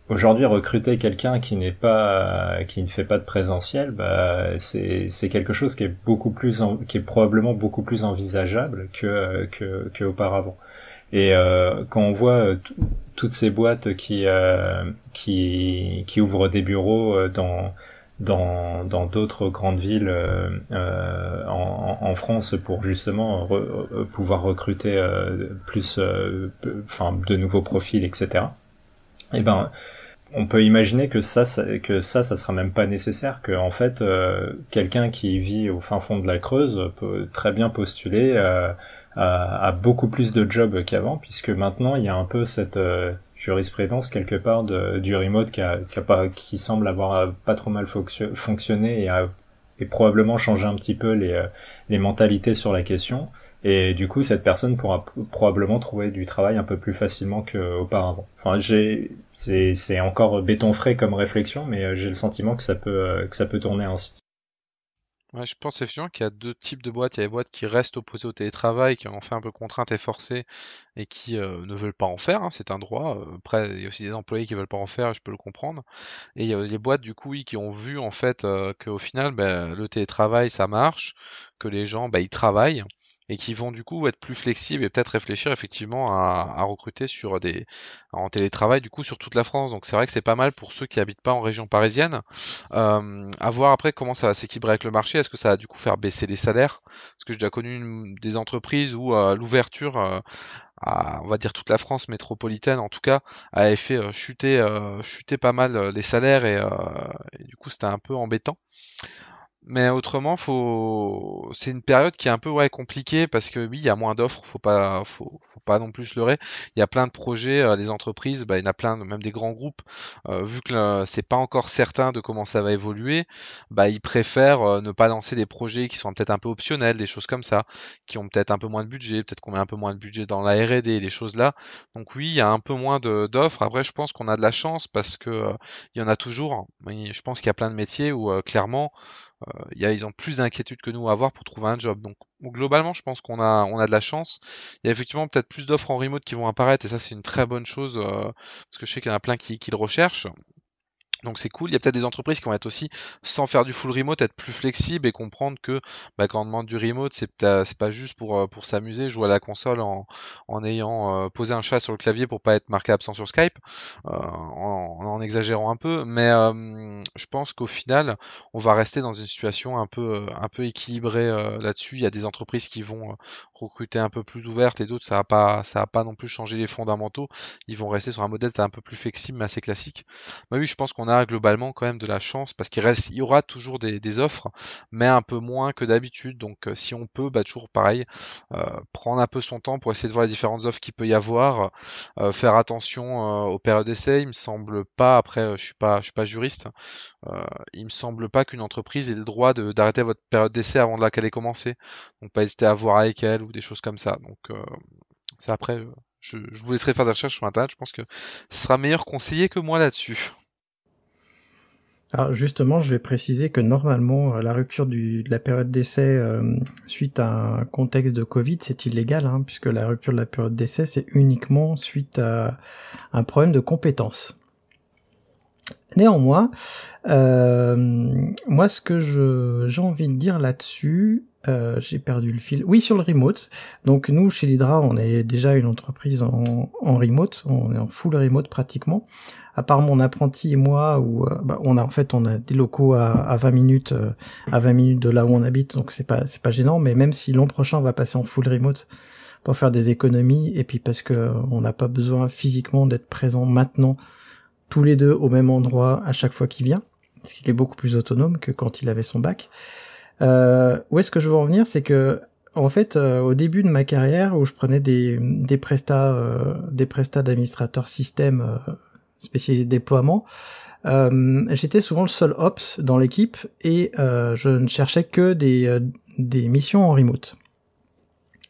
aujourd'hui recruter quelqu'un qui n'est pas qui ne fait pas de présentiel bah c'est c'est quelque chose qui est beaucoup plus qui est probablement beaucoup plus envisageable que que, que auparavant et euh, quand on voit euh, toutes ces boîtes qui euh, qui qui ouvrent des bureaux dans dans dans d'autres grandes villes en, en, France pour justement pouvoir recruter plus enfin de nouveaux profils etc et eh ben on peut imaginer que ça, ça, que ça, sera même pas nécessaire. Que en fait, euh, quelqu'un qui vit au fin fond de la Creuse peut très bien postuler euh, à, beaucoup plus de jobs qu'avant, puisque maintenant il y a un peu cette euh, jurisprudence quelque part de, du remote qui, a, qui semble avoir pas trop mal fonctionné et, et probablement changé un petit peu les, les mentalités sur la question. Et du coup, cette personne pourra probablement trouver du travail un peu plus facilement qu'auparavant. Enfin, j'ai, c'est, encore béton frais comme réflexion, mais euh, j'ai le sentiment que ça peut, euh, que ça peut tourner ainsi. Ouais, je pense effectivement qu'il y a deux types de boîtes. Il y a les boîtes qui restent opposées au télétravail, qui en fait un peu contrainte et forcée, et qui euh, ne veulent pas en faire. Hein, c'est un droit. Après, il y a aussi des employés qui veulent pas en faire, je peux le comprendre. Et il y a les boîtes du coup, qui ont vu en fait qu'au final, ben, le télétravail ça marche, que les gens, bah, ils travaillent et qui vont du coup être plus flexibles et peut-être réfléchir effectivement à, recruter sur des en télétravail du coup sur toute la France. Donc c'est vrai que c'est pas mal pour ceux qui habitent pas en région parisienne. Euh, à voir après comment ça va s'équilibrer avec le marché. Est-ce que ça va du coup faire baisser les salaires Parce que j'ai déjà connu des entreprises où euh, l'ouverture euh, à, on va dire toute la France métropolitaine en tout cas, avait fait euh, chuter, chuter pas mal les salaires et, et du coup c'était un peu embêtant. Mais autrement, faut... c'est une période qui est un peu ouais, compliquée parce que oui, il y a moins d'offres, faut pas, faut, faut pas non plus se leurrer. Il y a plein de projets, euh, des entreprises, bah, il y en a plein, même des grands groupes, euh, vu que c'est pas encore certain de comment ça va évoluer, bah, ils préfèrent euh, ne pas lancer des projets qui sont peut-être un peu optionnels, des choses comme ça, qui ont peut-être un peu moins de budget, peut-être qu'on met un peu moins de budget dans la R&D, des choses là. Donc oui, il y a un peu moins d'offres. Après, je pense qu'on a de la chance parce que il y en a toujours. Je pense qu'il y a plein de métiers où clairement euh, y a, ils ont plus d'inquiétude que nous à avoir pour trouver un job. Donc globalement, je pense qu'on a, on a de la chance. Il y a effectivement peut-être plus d'offres en remote qui vont apparaître et ça c'est une très bonne chose euh, parce que je sais qu'il y en a plein qui, qui le recherchent. Donc c'est cool. Il y a peut-être des entreprises qui vont être aussi, sans faire du full remote, être plus flexibles et comprendre que bah, quand on demande du remote, c'est pas juste pour, euh, pour s'amuser, jouer à la console en, en ayant euh, posé un chat sur le clavier pour pas être marqué absent sur Skype, euh, en, en, exagérant un peu. Mais je pense qu'au final, on va rester dans une situation un peu, un peu équilibrée là-dessus. Il y a des entreprises qui vont recruter un peu plus ouvertes et d'autres, ça va pas, ça va pas non plus changé les fondamentaux. Ils vont rester sur un modèle un peu plus flexible, mais assez classique. Bah oui, je pense qu'on globalement quand même de la chance parce qu'il reste, il y aura toujours des, offres, mais un peu moins que d'habitude. Donc euh, si on peut, bah toujours pareil, euh, prendre un peu son temps pour essayer de voir les différentes offres qu'il peut y avoir, euh, faire attention aux périodes d'essai. Il me semble pas, après je suis pas, je suis pas juriste, il me semble pas qu'une entreprise ait le droit d'arrêter votre période d'essai avant de qu'elle ait commencé Donc pas hésiter à voir avec elle ou des choses comme ça. Donc c'est après. Je, je, vous laisserai faire des recherches sur internet. Je pense que ce sera meilleur conseiller que moi là-dessus. Alors justement, je vais préciser que normalement, euh, la rupture de la période d'essai euh, suite à un contexte de Covid, c'est illégal, hein, puisque la rupture de la période d'essai, c'est uniquement suite à un problème de compétence. Néanmoins, euh, moi, ce que j'ai envie de dire là-dessus, euh, j'ai perdu le fil. Oui, sur le remote. Donc nous, chez l'Hydra, on est déjà une entreprise en, en, remote, on est en full remote pratiquement. À part mon apprenti et moi, où euh, bah, on a en fait on a des locaux à, à 20 minutes, euh, à 20 minutes de là où on habite, donc c'est pas c'est pas gênant. Mais même si l'an prochain on va passer en full remote pour faire des économies et puis parce que on n'a pas besoin physiquement d'être présent maintenant tous les deux au même endroit à chaque fois qu'il vient, parce qu'il est beaucoup plus autonome que quand il avait son bac. Euh, où est-ce que je veux en revenir C'est que en fait, euh, au début de ma carrière, où je prenais des, des prestats, euh, des prestats d'administrateur système euh, spécialisé déploiement, euh, j'étais souvent le seul ops dans l'équipe et je ne cherchais que des, des missions en remote.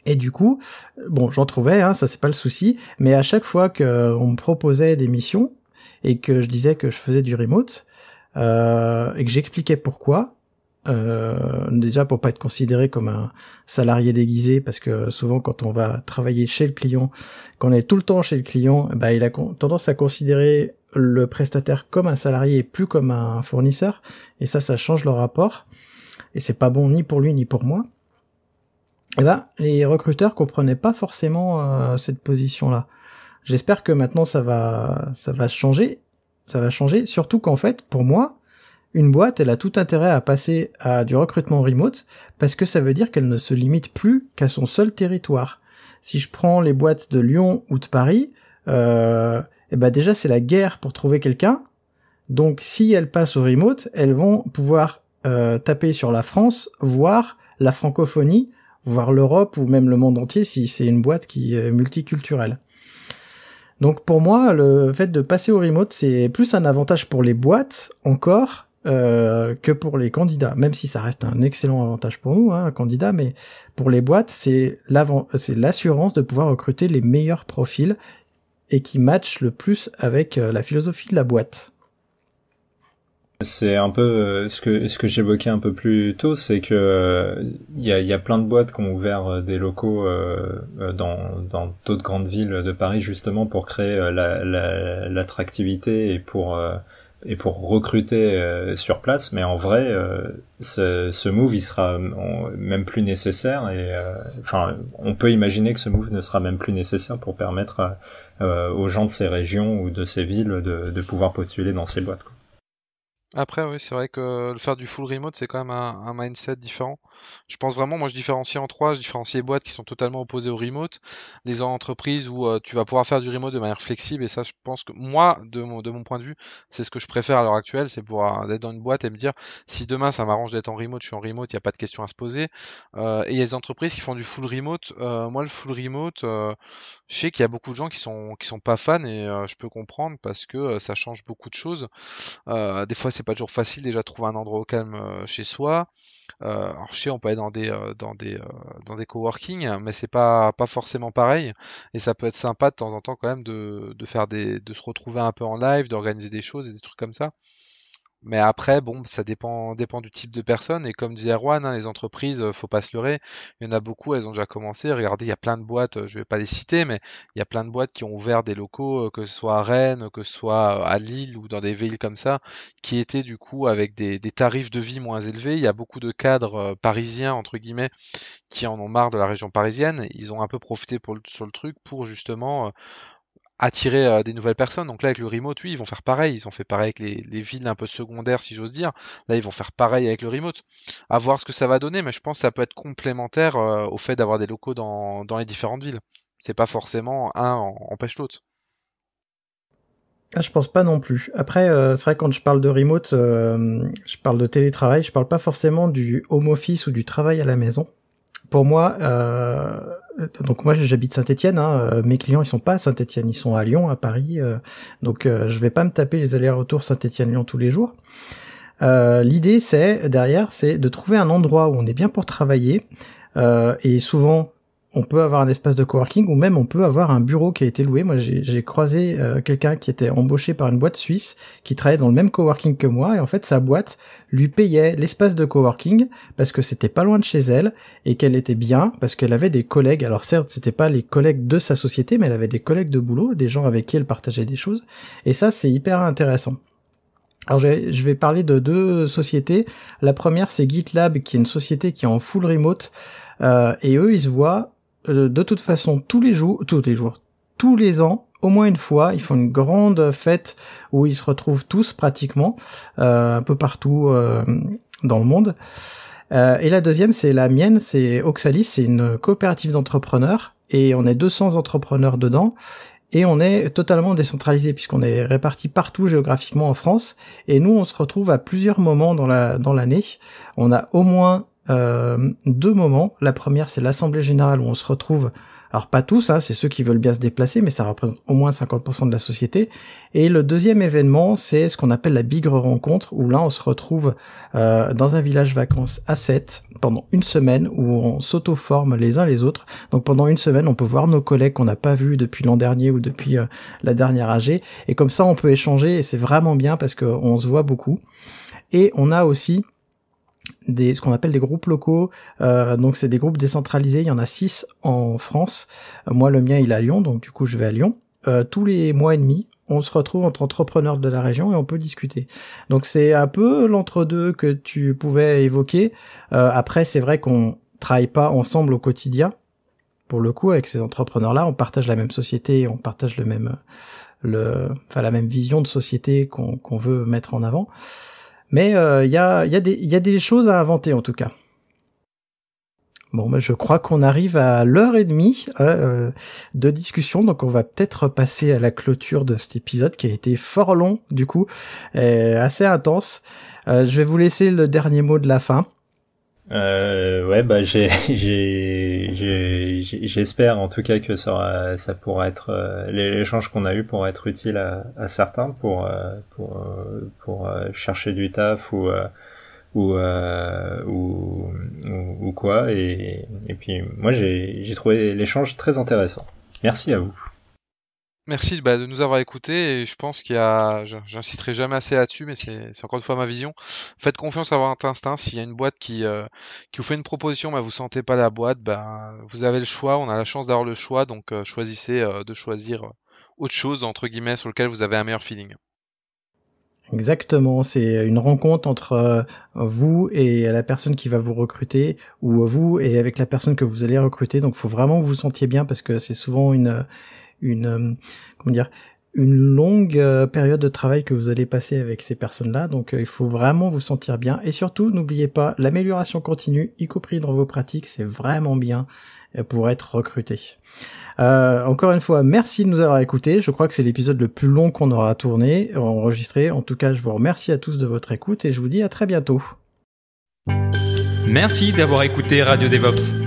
Et du coup, bon, j'en trouvais, hein, ça c'est pas le souci, mais à chaque fois qu'on me proposait des missions et que je disais que je faisais du remote et que j'expliquais pourquoi, euh, déjà pour pas être considéré comme un salarié déguisé, parce que souvent quand on va travailler chez le client, quand on est tout le temps chez le client, bah, il a tendance à considérer le prestataire comme un salarié et plus comme un fournisseur, et ça, ça change le rapport, et c'est pas bon ni pour lui ni pour moi. Et eh là, ben, les recruteurs comprenaient pas forcément euh, cette position-là. J'espère que maintenant ça va, ça va changer, ça va changer. Surtout qu'en fait, pour moi, une boîte, elle a tout intérêt à passer à du recrutement remote parce que ça veut dire qu'elle ne se limite plus qu'à son seul territoire. Si je prends les boîtes de Lyon ou de Paris, euh, et eh ben déjà c'est la guerre pour trouver quelqu'un. Donc si elles passent au remote, elles vont pouvoir euh, taper sur la France, voir la francophonie, voir l'Europe ou même le monde entier si c'est une boîte qui est multiculturelle. Donc pour moi, le fait de passer au remote, c'est plus un avantage pour les boîtes encore euh, que pour les candidats, même si ça reste un excellent avantage pour nous, hein, un candidat, mais pour les boîtes, c'est l'assurance de pouvoir recruter les meilleurs profils et qui matchent le plus avec euh, la philosophie de la boîte. C'est un peu euh, ce que ce que j'évoquais un peu plus tôt, c'est que il y, y, a, plein de boîtes qui ont ouvert des locaux dans dans d'autres grandes villes de Paris justement pour créer l'attractivité la, et pour et pour recruter euh, sur place. Mais en vrai, euh, ce, move, il sera même plus nécessaire. Et euh, enfin, on peut imaginer que ce move ne sera même plus nécessaire pour permettre aux gens de ces régions ou de ces villes de, pouvoir postuler dans ces boîtes. Après, oui, c'est vrai que le faire du full remote, c'est quand même un mindset différent. Je pense vraiment, moi je différencie en trois, je différencie les boîtes qui sont totalement opposées au remote, les entreprises où euh, tu vas pouvoir faire du remote de manière flexible, et ça je pense que moi, de mon, point de vue, c'est ce que je préfère à l'heure actuelle, c'est pouvoir être dans une boîte et me dire si demain ça m'arrange d'être en remote, je suis en remote, il n'y a pas de question à se poser. Euh, et il y a des entreprises qui font du full remote. Euh, moi le full remote, je sais qu'il y a beaucoup de gens qui sont, qui sont pas fans et je peux comprendre parce que ça change beaucoup de choses. des fois c'est pas toujours facile déjà de trouver un endroit au calme chez soi. Euh, alors je sais, on peut aller dans des euh, dans des euh, dans des coworking, mais c'est pas pas forcément pareil. Et ça peut être sympa de temps en temps quand même de, de faire des de se retrouver un peu en live, d'organiser des choses et des trucs comme ça. Mais après, bon, ça dépend, dépend du type de personne. Et comme disait Erwan, hein, les entreprises, euh, faut pas se leurrer. Il y en a beaucoup, elles ont déjà commencé. Regardez, il y a plein de boîtes, euh, je vais pas les citer, mais il y a plein de boîtes qui ont ouvert des locaux, euh, que ce soit à Rennes, que ce soit à Lille ou dans des villes comme ça, qui étaient du coup avec des, tarifs de vie moins élevés. Il y a beaucoup de cadres parisiens, entre guillemets, qui en ont marre de la région parisienne. Ils ont un peu profité pour, sur le truc pour justement attirer euh, des nouvelles personnes. Donc là, avec le remote, oui, ils vont faire pareil. Ils ont fait pareil avec les, villes un peu secondaires, si j'ose dire. Là, ils vont faire pareil avec le remote. À voir ce que ça va donner, mais je pense que ça peut être complémentaire euh, au fait d'avoir des locaux dans, dans les différentes villes. C'est pas forcément un empêche l'autre. Ah, je pense pas non plus. Après, euh, c'est vrai quand je parle de remote, je parle de télétravail, je parle pas forcément du home office ou du travail à la maison pour moi, euh, donc moi j'habite Saint-Étienne. Hein, euh, mes clients ils sont pas à Saint-Étienne, ils sont à Lyon, à Paris. Euh, donc je vais pas me taper les allers-retours etienne lyon tous les jours. L'idée c'est derrière, c'est de trouver un endroit où on est bien pour travailler. et souvent on peut avoir un espace de coworking ou même on peut avoir un bureau qui a été loué. Moi, j'ai croisé euh, quelqu'un qui était embauché par une boîte suisse qui travaillait dans le même coworking que moi et en fait sa boîte lui payait l'espace de coworking parce que c'était pas loin de chez elle et qu'elle était bien parce qu'elle avait des collègues. Alors certes, c'était pas les collègues de sa société, mais elle avait des collègues de boulot, des gens avec qui elle partageait des choses. Et ça, c'est hyper intéressant. Alors je vais parler de deux sociétés. La première c'est GitLab qui est une société qui est en full remote euh, et eux ils se voient euh, de toute façon tous les jours, tous les jours, tous les ans, au moins une fois, ils font une grande fête où ils se retrouvent tous pratiquement, euh, un peu partout euh, dans le monde. et la deuxième, c'est la mienne, c'est Oxalis, c'est une coopérative d'entrepreneurs et on est 200 entrepreneurs dedans et on est totalement décentralisé puisqu'on est réparti partout géographiquement en France et nous on se retrouve à plusieurs moments dans la dans l'année. On a au moins euh, deux moments. La première, c'est l'Assemblée générale où on se retrouve, alors pas tous, hein, c'est ceux qui veulent bien se déplacer, mais ça représente au moins 50% de la société. Et le deuxième événement, c'est ce qu'on appelle la Bigre Rencontre, où là, on se retrouve euh, dans un village vacances à 7 pendant une semaine, où on s'auto-forme les uns les autres. Donc pendant une semaine, on peut voir nos collègues qu'on n'a pas vus depuis l'an dernier ou depuis euh, la dernière AG. Et comme ça, on peut échanger, et c'est vraiment bien parce qu'on se voit beaucoup. Et on a aussi des ce qu'on appelle des groupes locaux. Euh, donc c'est des groupes décentralisés. Il y en a six en France. Moi le mien il est à Lyon, donc du coup je vais à Lyon. Euh, tous les mois et demi, on se retrouve entre entrepreneurs de la région et on peut discuter. Donc c'est un peu l'entre-deux que tu pouvais évoquer. Euh, après, c'est vrai qu'on travaille pas ensemble au quotidien. Pour le coup, avec ces entrepreneurs-là, on partage la même société, on partage le même, le, enfin la même vision de société qu'on veut mettre en avant. Mais il euh, y a, y, des choses à inventer en tout cas. Bon, ben je crois qu'on arrive à l'heure et demie euh, euh, de discussion, donc on va peut-être passer à la clôture de cet épisode qui a été fort long du coup, assez intense. je vais vous laisser le dernier mot de la fin. Euh, ouais, bah j'ai j'espère en tout cas que ça, pourra être euh, l'échange qu'on a eu pourra être utile à, certains pour euh, pour, euh, pour chercher du taf ou ou, ou, quoi. Et, et puis moi j'ai trouvé l'échange très intéressant. Merci à vous. Merci bah, de nous avoir écoutés et je pense qu'il y a, j'insisterai jamais assez là-dessus, mais c'est encore une fois ma vision. Faites confiance à votre instinct. S'il y a une boîte qui, euh, qui vous fait une proposition, mais vous sentez pas la boîte, bah, vous avez le choix. On a la chance d'avoir le choix, donc euh, choisissez euh, de choisir autre chose entre guillemets sur lequel vous avez un meilleur feeling. Exactement, c'est une rencontre entre vous et la personne qui va vous recruter, ou vous et avec la personne que vous allez recruter. Donc, faut vraiment que vous vous sentiez bien parce que c'est souvent une une euh, comment dire une longue euh, période de travail que vous allez passer avec ces personnes-là. Donc euh, il faut vraiment vous sentir bien. Et surtout, n'oubliez pas, l'amélioration continue, y compris dans vos pratiques, c'est vraiment bien pour être recruté. Euh, encore une fois, merci de nous avoir écoutés. Je crois que c'est l'épisode le plus long qu'on aura tourné, enregistré. En tout cas, je vous remercie à tous de votre écoute et je vous dis à très bientôt. Merci d'avoir écouté Radio DevOps.